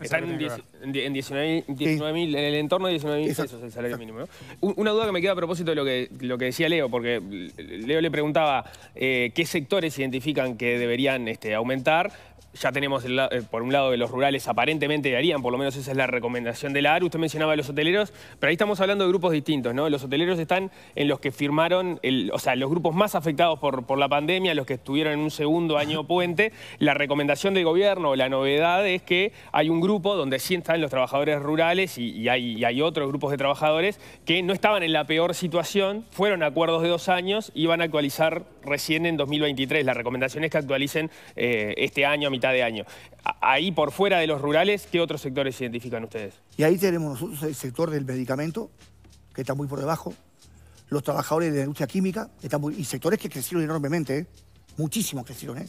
F: Están en, el entorno de 19.000 pesos el salario mínimo. Una duda que me queda a propósito de lo que, lo que decía Leo, porque Leo le preguntaba eh, qué sectores identifican que deberían este, aumentar, ya tenemos eh, por un lado de los rurales aparentemente harían, por lo menos esa es la recomendación de la AR. Usted mencionaba los hoteleros, pero ahí estamos hablando de grupos distintos, ¿no? Los hoteleros están en los que firmaron, o sea, los grupos más afectados por, por la pandemia, los que estuvieron en un segundo año puente. La recomendación del gobierno, la novedad es que hay un grupo donde sí están los trabajadores rurales y, hay, otros grupos de trabajadores que no estaban en la peor situación, fueron acuerdos de dos años y van a actualizar recién en 2023. las recomendaciones que actualicen eh, este año, a mitad de año. Ahí, por fuera de los rurales, ¿qué otros sectores identifican ustedes?
H: Y ahí tenemos nosotros el sector del medicamento, que está muy por debajo. Los trabajadores de la industria química, están y sectores que crecieron enormemente, ¿eh? muchísimo crecieron. ¿eh?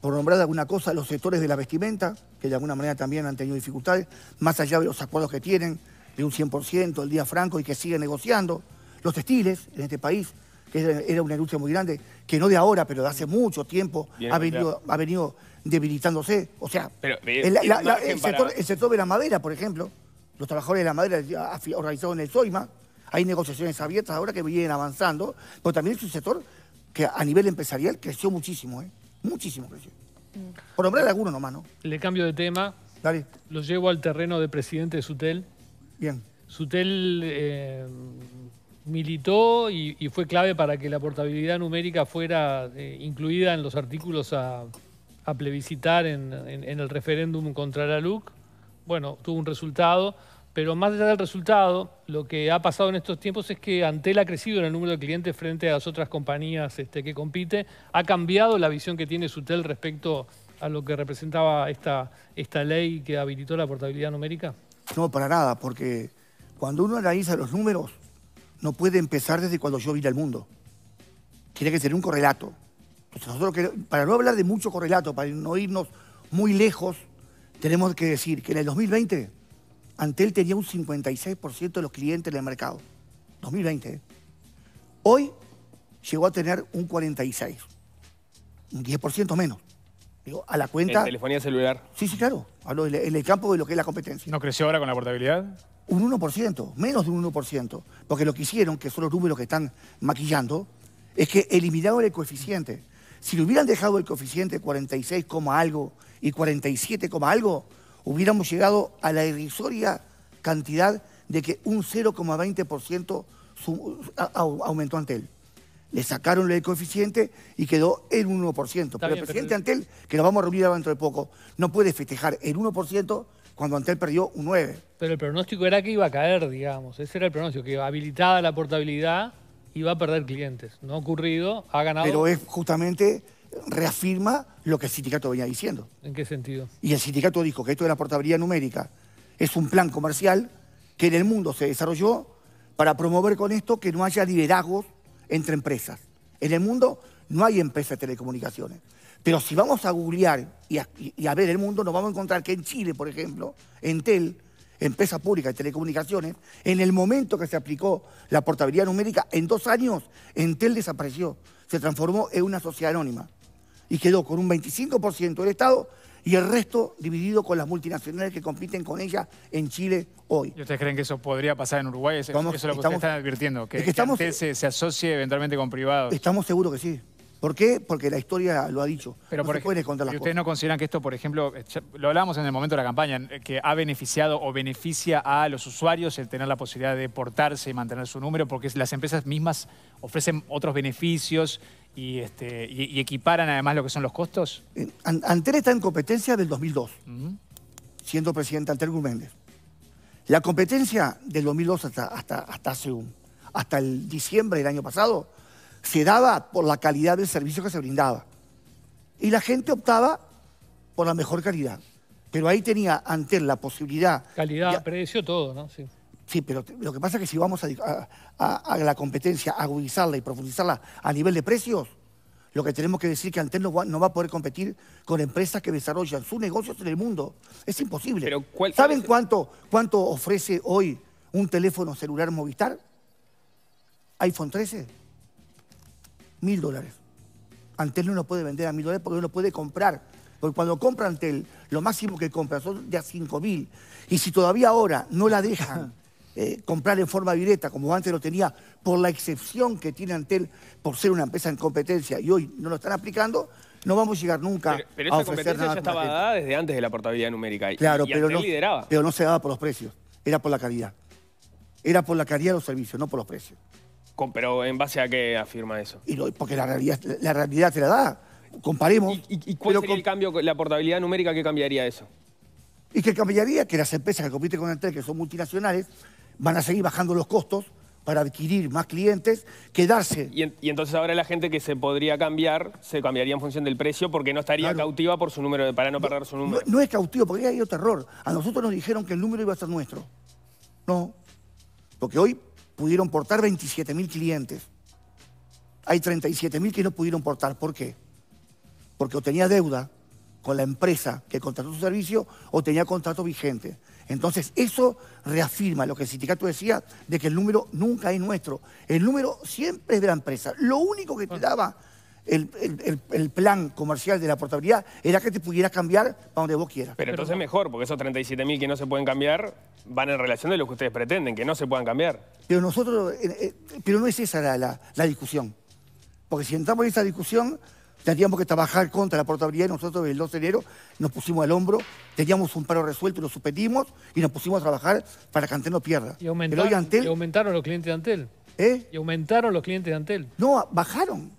H: Por nombrar alguna cosa, los sectores de la vestimenta, que de alguna manera también han tenido dificultades, más allá de los acuerdos que tienen, de un 100%, el día franco y que siguen negociando. Los textiles en este país, era una industria muy grande, que no de ahora, pero de hace mucho tiempo ha venido, ha venido debilitándose. O sea,
G: eh,
F: el,
H: sector, de la madera, por ejemplo, los trabajadores de la madera organizados en el SOIMA, hay negociaciones abiertas ahora que vienen avanzando, pero también es un sector que a nivel empresarial creció muchísimo, ¿eh? muchísimo creció. Mm. Por nombrar alguno nomás, ¿no?
G: Le cambio de tema. Dale. Lo llevo al terreno de presidente de Sutel. Bien. Sutel eh, militó y, fue clave para que la portabilidad numérica fuera eh, incluida en los artículos a, plebiscitar en, el referéndum contra la LUC. Bueno, tuvo un resultado, pero más allá del resultado, lo que ha pasado en estos tiempos es que Antel ha crecido en el número de clientes frente a las otras compañías este, que compite, ha cambiado la visión que tiene Sutel respecto a lo que representaba esta, esta ley que habilitó la portabilidad numérica.
H: No, para nada, porque cuando uno analiza los números, no puede empezar desde cuando yo vine al mundo. Tiene que ser un correlato. Pues para no hablar de mucho correlato, para no irnos muy lejos, tenemos que decir que en el 2020 Antel tenía un 56% de los clientes en el mercado. 2020. ¿eh? Hoy llegó a tener un 46%, un 10% menos. a la cuenta... ¿En telefonía celular? Sí, sí, claro. Hablo en el campo de lo que es la competencia. ¿No
A: creció ahora con la portabilidad?
H: un 1%, menos de un 1%, porque lo que hicieron, que son los números que están maquillando, es que eliminaron el coeficiente. Si le hubieran dejado el coeficiente 46, algo y 47, algo, hubiéramos llegado a la irrisoria cantidad de que un 0,20% aumentó Antel. Le sacaron el coeficiente y quedó el 1%. pero el presidente Antel, que lo vamos a reunir dentro de poco, no puede festejar el 1% cuando Antel perdió un 9.
G: Pero el pronóstico era que iba a caer, digamos. Ese era el pronóstico, que habilitada la portabilidad iba a perder clientes. No ha ocurrido, ha ganado. Pero es
H: justamente reafirma lo que el sindicato venía diciendo.
G: ¿En qué sentido?
H: Y el sindicato dijo que esto de la portabilidad numérica es un plan comercial que en el mundo se desarrolló para promover con esto que no haya liderazgos entre empresas. En el mundo no hay empresas de telecomunicaciones. Pero si vamos a googlear y a, ver el mundo, nos vamos a encontrar que en Chile, por ejemplo, Entel, empresa pública de telecomunicaciones, en el momento que se aplicó la portabilidad numérica, en dos años, Entel desapareció, se transformó en una sociedad anónima y quedó con un 25% del Estado y el resto dividido con las multinacionales que compiten con ella en Chile hoy.
A: ustedes creen que eso podría pasar en Uruguay? eso es lo que están advirtiendo, que, se, asocie eventualmente con privados.
H: Estamos seguros que sí. ¿Por qué? Porque la historia lo ha dicho. Pero por ejemplo, ustedes
A: no consideran que esto, por ejemplo, eh, lo hablábamos en el momento de la campaña, eh, que ha beneficiado o beneficia a los usuarios el tener la posibilidad de portarse y mantener su número, porque las empresas mismas ofrecen otros beneficios este, y,
H: equiparan además lo que son los costos? Eh, Antel está en competencia del 2002, siendo presidente Antel Gourméndez. La competencia del 2002 hasta, hasta, hace un, hasta el diciembre del año pasado se daba por la calidad del servicio que se brindaba. Y la gente optaba por la mejor calidad. Pero ahí tenía Antel la posibilidad...
G: Calidad, precio, todo, ¿no? Sí.
H: pero lo que pasa es que si vamos a, a, la competencia, a agudizarla y profundizarla a nivel de precios, lo que tenemos que decir es que Antel no va, no va, a poder competir con empresas que desarrollan sus negocios en el mundo. Es imposible. ¿Saben cuánto, cuánto ofrece hoy un teléfono celular Movistar? iPhone 13 mil dólares. Antel no lo puede vender a mil dólares porque no lo puede comprar. Porque cuando compra Antel, lo máximo que compra son de a cinco mil. Y si todavía ahora no la dejan eh, comprar en forma directa, como antes lo tenía, por la excepción que tiene Antel por ser una empresa en competencia y hoy no lo están aplicando, no vamos a llegar nunca pero a esa competencia ya estaba
F: desde antes de la portabilidad numérica. Y, claro, pero, lideraba.
H: pero no se daba por los precios, era por la calidad. Era por la calidad de los servicios, no por los precios
F: pero en base a qué afirma eso. Y
H: porque la realidad, la realidad te la da. Comparemos.
F: ¿Y, cuál el cambio, la portabilidad numérica, qué cambiaría eso?
H: Y que cambiaría que las empresas que compiten con Entel, que son multinacionales, van a seguir bajando los costos para adquirir más clientes, quedarse.
F: Y, entonces ahora la gente que se podría cambiar, se cambiaría en función del precio porque no estaría cautiva por su número, para no, perder su número.
H: No, es cautiva porque hay otro error. A nosotros nos dijeron que el número iba a ser nuestro. No. Porque hoy pudieron portar 27 mil clientes. Hay 37 mil que no pudieron portar. ¿Por qué? Porque o tenía deuda con la empresa que contrató su servicio o tenía contrato vigente. Entonces, eso reafirma lo que el sindicato decía, de que el número nunca es nuestro. El número siempre es de la empresa. Lo único que te daba el, plan comercial de la portabilidad era que te pudieras cambiar para donde vos quieras. Pero
F: entonces mejor, porque esos 37.000 que no se pueden cambiar van en relación de lo que ustedes pretenden, que no se puedan cambiar.
H: Pero nosotros, eh, eh, pero no es esa la, discusión. Porque si entramos en esa discusión, tendríamos que trabajar contra la portabilidad. Nosotros el 2 de enero nos pusimos al hombro, teníamos un paro resuelto, lo suspendimos y nos pusimos a trabajar para que Antel no pierda. Y
G: aumentaron, los clientes de Antel. ¿Eh? Y aumentaron los clientes de Antel. No, bajaron.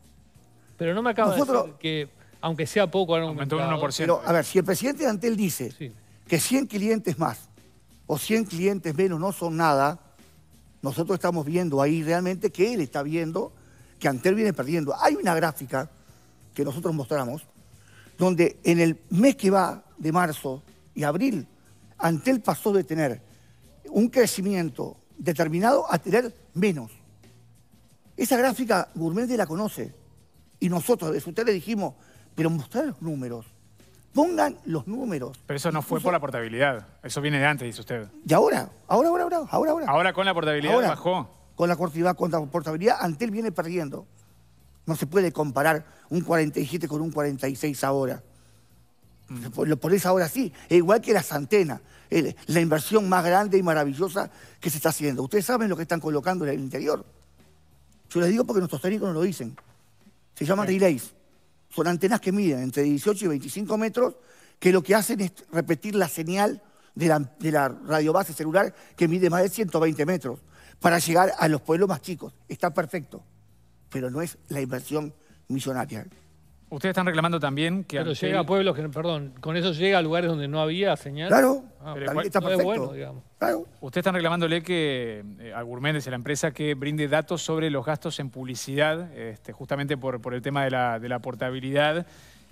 G: Pero no me acaba de decir que, aunque sea poco, han aumentado. Aumentó un 1%. a
H: ver, si el presidente de Antel dice que 100 clientes más o 100 clientes menos no son nada, nosotros estamos viendo ahí realmente que él está viendo que Antel viene perdiendo. Hay una gráfica que nosotros mostramos donde en el mes que va de marzo y abril, Antel pasó de tener un crecimiento determinado a tener menos. Esa gráfica Gourmet la conoce. Y nosotros ustedes usted le dijimos, pero mostrar los números. Pongan los números. Pero eso no fue por la
A: portabilidad. Eso viene de antes, dice usted.
H: Y ahora, ahora, ahora, ahora, ahora.
A: Ahora, con la portabilidad bajó.
H: Con la, con la portabilidad, Antel viene perdiendo. No se puede comparar un 47 con un 46 ahora. Mm. Por Lo ahora sí. Es igual que las antenas. La inversión más grande y maravillosa que se está haciendo. Ustedes saben lo que están colocando en el interior. Yo les digo porque nuestros técnicos no lo dicen se llaman relays. Son antenas que miden entre 18 y 25 metros, que lo que hacen es repetir la señal de la, de la radiobase celular que mide más de 120 metros para llegar a los pueblos más chicos. Está perfecto, pero no es la inversión millonaria.
G: Ustedes están reclamando también que...
A: Pero
H: llega a
G: pueblos que, perdón, con eso llega a lugares donde no había señal. Claro, ah, pero está perfecto. digamos.
A: Ustedes están reclamándole que eh, a la empresa, que brinde datos sobre los gastos en publicidad, este, justamente por, el tema de la, portabilidad.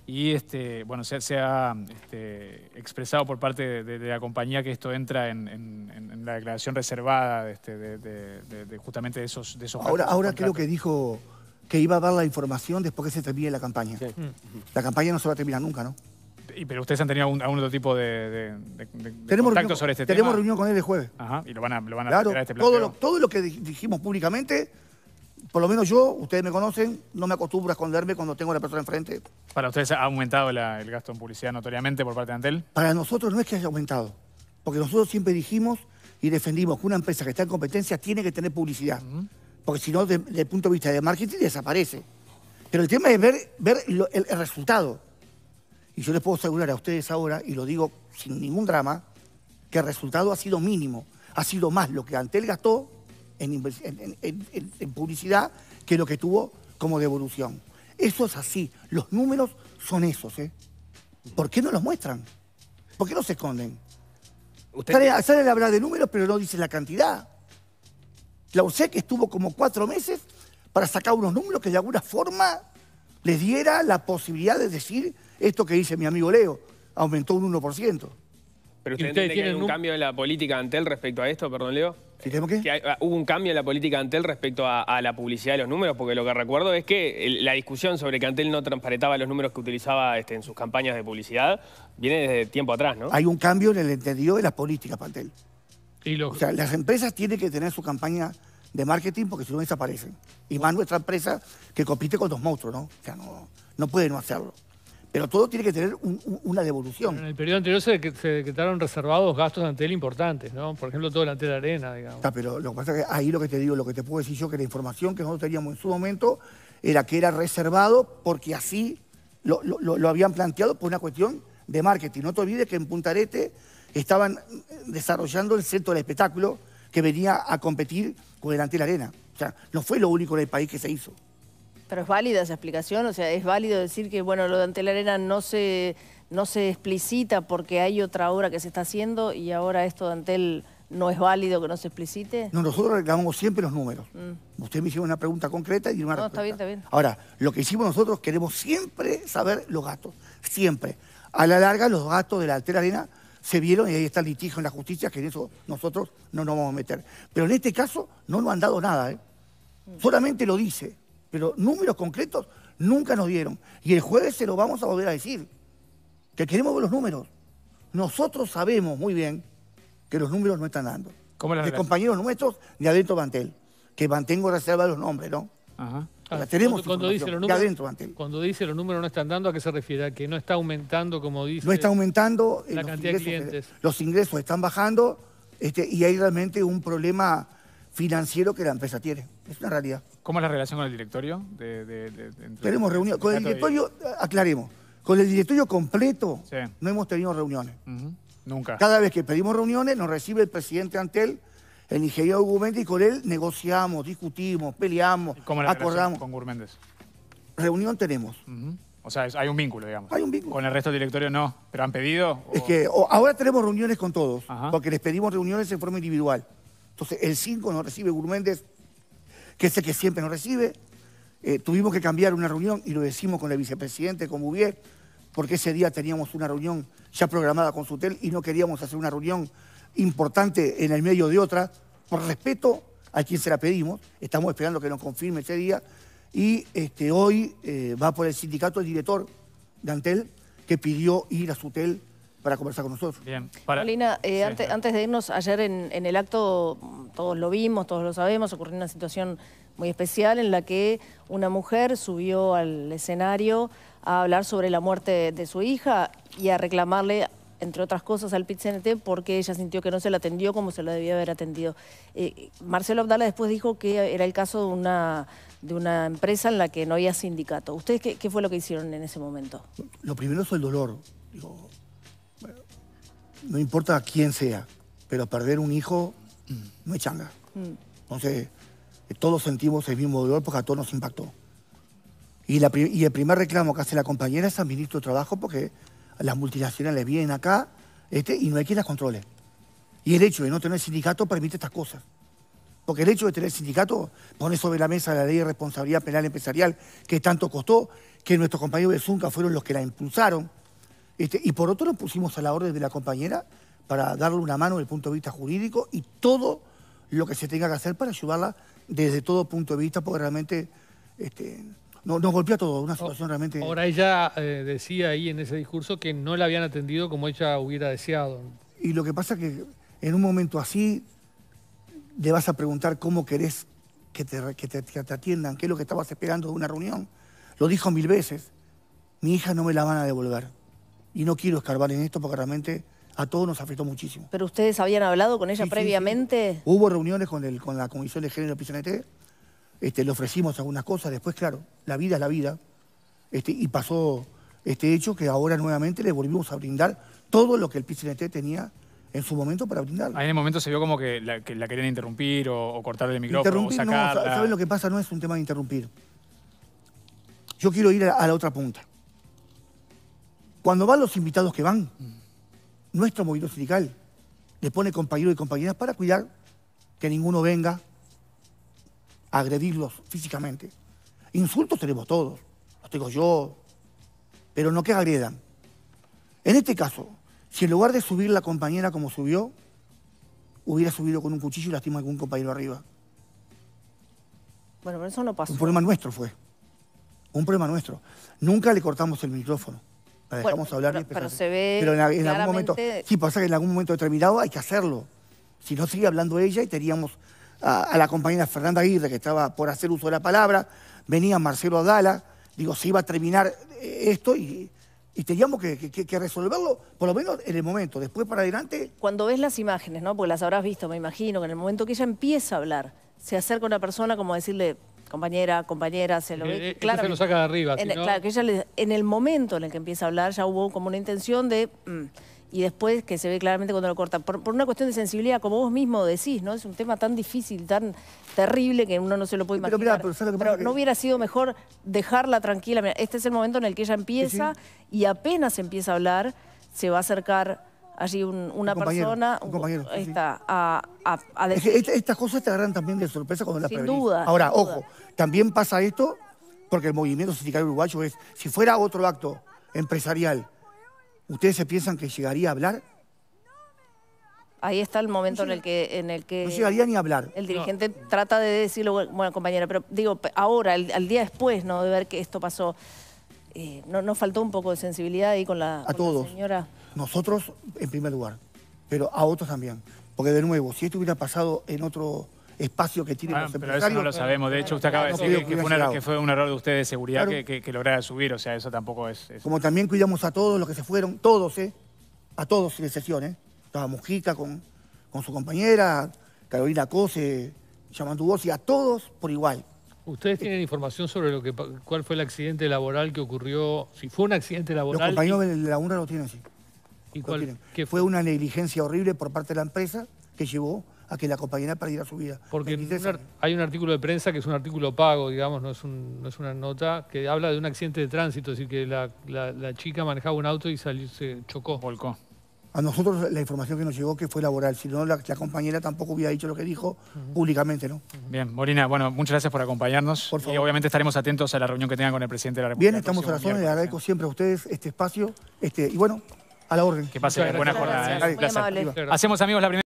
A: Y este, bueno, se, ha este, expresado por parte de, la compañía que esto entra en, la declaración reservada este, de, justamente de
H: esos, de esos Ahora, ahora creo que dijo que iba a dar la información después que se termine la campaña. Mm. La campaña no se va a terminar nunca, ¿no?
A: pero ustedes han tenido algún, otro tipo de, contacto sobre este tenemos tema. Tenemos reunión con él el jueves. Ajá, y lo van a, lo van a este todo lo,
H: todo lo que dijimos públicamente por lo menos yo, ustedes me conocen, no me acostumbro a esconderme cuando tengo a la persona enfrente.
A: ¿Para ustedes ha aumentado el gasto en publicidad notoriamente por parte de Antel?
H: Para nosotros no es que haya aumentado, porque nosotros siempre dijimos y defendimos que una empresa que está en competencia tiene que tener publicidad porque si no, desde el punto de vista de marketing, desaparece. Pero el tema es ver, el, resultado. Y yo les puedo asegurar a ustedes ahora, y lo digo sin ningún drama, que el resultado ha sido mínimo. Ha sido más lo que Antel gastó en, publicidad que lo que tuvo como devolución. Eso es así. Los números son esos. ¿eh? ¿Por qué no los muestran? ¿Por qué no se esconden? Usted... Salen, a hablar de números, pero no dice la cantidad. La USEC estuvo como cuatro meses para sacar unos números que de alguna forma les diera la posibilidad de decir esto que dice mi amigo Leo, aumentó un 1%.
F: ¿Pero usted entiende que hay un, cambio en la política Antel respecto a esto, perdón Leo? ¿Sí qué? Que ah, hubo un cambio en la política Antel respecto a, la publicidad de los números, porque lo que recuerdo es que la discusión sobre que Antel no transparentaba los números que utilizaba este, en sus campañas de publicidad viene desde tiempo atrás, ¿no? Hay un
H: cambio en el entendido de las políticas para Antel. O sea, las empresas tienen que tener su campaña de marketing porque si no desaparecen. Y más nuestra empresa que compite con los monstruos, ¿no? O sea, no, no puede no hacerlo. Pero todo tiene que tener una devolución. en el
G: periodo anterior se, se decretaron reservados gastos de Antel importantes, ¿no? Por ejemplo, todo el ante la arena, digamos.
H: Está, ah, pero lo que pasa es que ahí lo que te digo, lo que te puedo decir yo, que la información que nosotros teníamos en su momento era que era reservado porque así lo, lo habían planteado por una cuestión de marketing. No te olvides que en Puntarete estaban desarrollando el centro del espectáculo que venía a competir con el Antel Arena. O sea, no fue lo único en el país que se hizo.
B: Pero es válida esa explicación, o sea, es válido decir que, bueno, lo de Antel Arena no se, no se explicita porque hay otra obra que se está haciendo y ahora esto de Antel no es válido que no se explicite?
H: No, nosotros reclamamos siempre los números. Mm. Usted me hizo una pregunta concreta y una no, Está bien, está bien. Ahora, lo que hicimos nosotros, queremos siempre saber los gastos. Siempre. A la larga, los gastos de la Antel arena se vieron y ahí está el litigio en la justicia, que en eso nosotros no nos vamos a meter. Pero en este caso no nos han dado nada, ¿eh? solamente lo dice, pero números concretos nunca nos dieron. Y el jueves se lo vamos a volver a decir, que queremos ver los números. Nosotros sabemos muy bien que los números no están dando. ¿Cómo de compañeros nuestros de adentro Bantel, que mantengo reserva de los nombres, ¿no? Ajá. Ah, tenemos cuando, dice los números, adentro,
G: cuando dice los números no están dando, ¿a qué se refiere? ¿A que no está aumentando, como dice? No está aumentando eh, la cantidad de clientes.
H: Los ingresos están bajando este, y hay realmente un problema financiero que la empresa tiene. Es una realidad. ¿Cómo
A: es la relación con el directorio? Tenemos reuniones. Con el directorio,
H: aclaremos, con el directorio completo no hemos tenido reuniones. Nunca. Cada vez que pedimos reuniones nos recibe el presidente Antel el ingeniero Gourméndez, y con él negociamos, discutimos, peleamos, ¿Cómo la acordamos. con Gourméndez? Reunión tenemos.
A: O sea, hay un vínculo, digamos. Hay un vínculo. Con el resto del directorio no, pero han pedido.
H: Es que ahora tenemos reuniones con todos, porque les pedimos reuniones en forma individual. Entonces, el 5 nos recibe Gourméndez, que es el que siempre nos recibe. Eh, tuvimos que cambiar una reunión y lo decimos con el vicepresidente, con Bouvier, porque ese día teníamos una reunión ya programada con Sutel y no queríamos hacer una reunión importante en el medio de otra, por respeto a quien se la pedimos, estamos esperando que nos confirme ese día, y este, hoy eh, va por el sindicato el director de Antel, que pidió ir a su hotel para conversar con nosotros. Bien.
B: Eh, antes, de irnos, ayer en, el acto, todos lo vimos, todos lo sabemos, ocurrió una situación muy especial en la que una mujer subió al escenario a hablar sobre la muerte de su hija y a reclamarle entre otras cosas, al pit porque ella sintió que no se la atendió como se la debía haber atendido. Eh, Marcelo Abdala después dijo que era el caso de una, de una empresa en la que no había sindicato. ¿Ustedes qué, fue lo que hicieron en ese momento?
H: Lo primero es el dolor. no importa quién sea, pero perder un hijo mm, no es changa. Mm. Entonces, eh, todos sentimos el mismo dolor porque a todos nos impactó. Y, y el primer reclamo que hace la compañera es al ministro de Trabajo porque las multinacionales vienen acá este, y no hay quien las controle. Y el hecho de no tener sindicato permite estas cosas. Porque el hecho de tener sindicato pone sobre la mesa la ley de responsabilidad penal empresarial que tanto costó, que nuestros compañeros de Zunca fueron los que la impulsaron. Este, y por otro nos pusimos a la orden de la compañera para darle una mano desde el punto de vista jurídico y todo lo que se tenga que hacer para ayudarla desde todo punto de vista, porque realmente este, no, nos golpeó todo, una situación realmente... Ahora
G: ella eh, decía ahí en ese discurso que no la habían atendido como ella hubiera deseado.
H: Y lo que pasa es que en un momento así le vas a preguntar cómo querés que te, que te, atiendan, qué es lo que estabas esperando de una reunión. Lo dijo mil veces, mi hija no me la van a devolver. Y no quiero escarbar en esto porque realmente a todos nos afectó muchísimo.
B: ¿Pero ustedes habían hablado con ella previamente?
H: Hubo reuniones con, el, con la Comisión de Género de este, le ofrecimos algunas cosas, después, claro, la vida es la vida, este, y pasó este hecho que ahora nuevamente le volvimos a brindar todo lo que el PCNT tenía en su momento para brindar. Ahí
A: en el momento se vio como que la, querían interrumpir o, cortar cortarle el micrófono. o no, ¿saben
H: lo que pasa? No es un tema de interrumpir. Yo quiero ir a, la otra punta. Cuando van los invitados que van, nuestro movimiento sindical le pone compañeros y compañeras para cuidar que ninguno venga agredirlos físicamente. Insultos tenemos todos, los tengo yo, pero no que agredan. En este caso, si en lugar de subir la compañera como subió, hubiera subido con un cuchillo y lastimó a algún compañero arriba. Bueno, pero eso no pasó. Un problema nuestro fue. Un problema nuestro. Nunca le cortamos el micrófono. La dejamos hablar pero, pero,
B: se ve pero en, algún momento, sí,
H: pasa que en algún momento determinado hay que hacerlo. Si no, sigue hablando ella y teníamos a, la compañera Fernanda Aguirre, que estaba por hacer uso de la palabra, venía Marcelo Adala, digo, se iba a terminar eh, esto y, teníamos que, resolverlo, por lo menos en el momento, después para adelante. Cuando
B: ves las imágenes, ¿no? Porque las habrás visto, me imagino, que en el momento que ella empieza a hablar, se acerca una persona como decirle, compañera, compañera, se lo eh, ve. claro, eh, se lo saca de arriba. En, Claro, que ella en el momento en el que empieza a hablar ya hubo como una intención de. Mm, y después que se ve claramente cuando lo cortan. Por, una cuestión de sensibilidad, como vos mismo decís, ¿no? Es un tema tan difícil, tan terrible que uno no se lo puede imaginar. Pero, no hubiera sido mejor dejarla tranquila. este es el momento en el que ella empieza y apenas empieza a hablar, se va a acercar allí una persona a, decir...
H: Estas cosas te agarran también de sorpresa cuando las Sin duda. Ahora, ojo, también pasa esto porque el movimiento sindical uruguayo es, si fuera otro acto empresarial ¿Ustedes se piensan que llegaría a hablar?
B: Ahí está el momento en el que... En el que no llegaría ni a hablar. El dirigente trata de decirlo, bueno, compañera, pero digo, ahora, al, día después, ¿no? De ver que esto pasó. Eh, ¿no, faltó un poco de sensibilidad ahí con la, a todos. señora?
H: Nosotros, en primer lugar, pero a otros también. Porque, de nuevo, si esto hubiera pasado en otro espacio que tiene. Ah, los Pero eso no lo sabemos. De hecho, usted acaba de decir que,
A: fue un, error de ustedes de seguridad que, que, lograra subir. O sea, eso tampoco es,
H: Como también cuidamos a todos los que se fueron, todos, ¿eh? A todos sin excepción, ¿eh? Estaba Mujica con, con su compañera, Carolina Cose, Voz, y a todos por igual.
G: ¿Ustedes eh. tienen información sobre lo que cuál fue el accidente laboral que ocurrió? Si fue un
H: accidente laboral. Los compañeros de la UNRWA lo tienen, sí. ¿Y cuál, Que fue una negligencia horrible por parte de la empresa que llevó a que la compañera para ir a su vida. Porque
G: hay un artículo de prensa que es un artículo pago, digamos, no es, una nota, que habla de un accidente de tránsito, es decir, que la, chica manejaba un auto y salió, se chocó. Volcó.
H: A nosotros la información que nos llegó que fue laboral, si no la, compañera tampoco hubiera dicho lo que dijo públicamente, ¿no?
G: Bien, Molina,
A: bueno, muchas gracias por acompañarnos y obviamente estaremos atentos a la reunión que tengan con el presidente de la República. Bien, estamos a la zona, le
H: agradezco ¿eh? siempre a ustedes este espacio este, y bueno, a la orden. Que pase, buena jornada. ¿eh? Gracias.
A: Hacemos amigos la primera...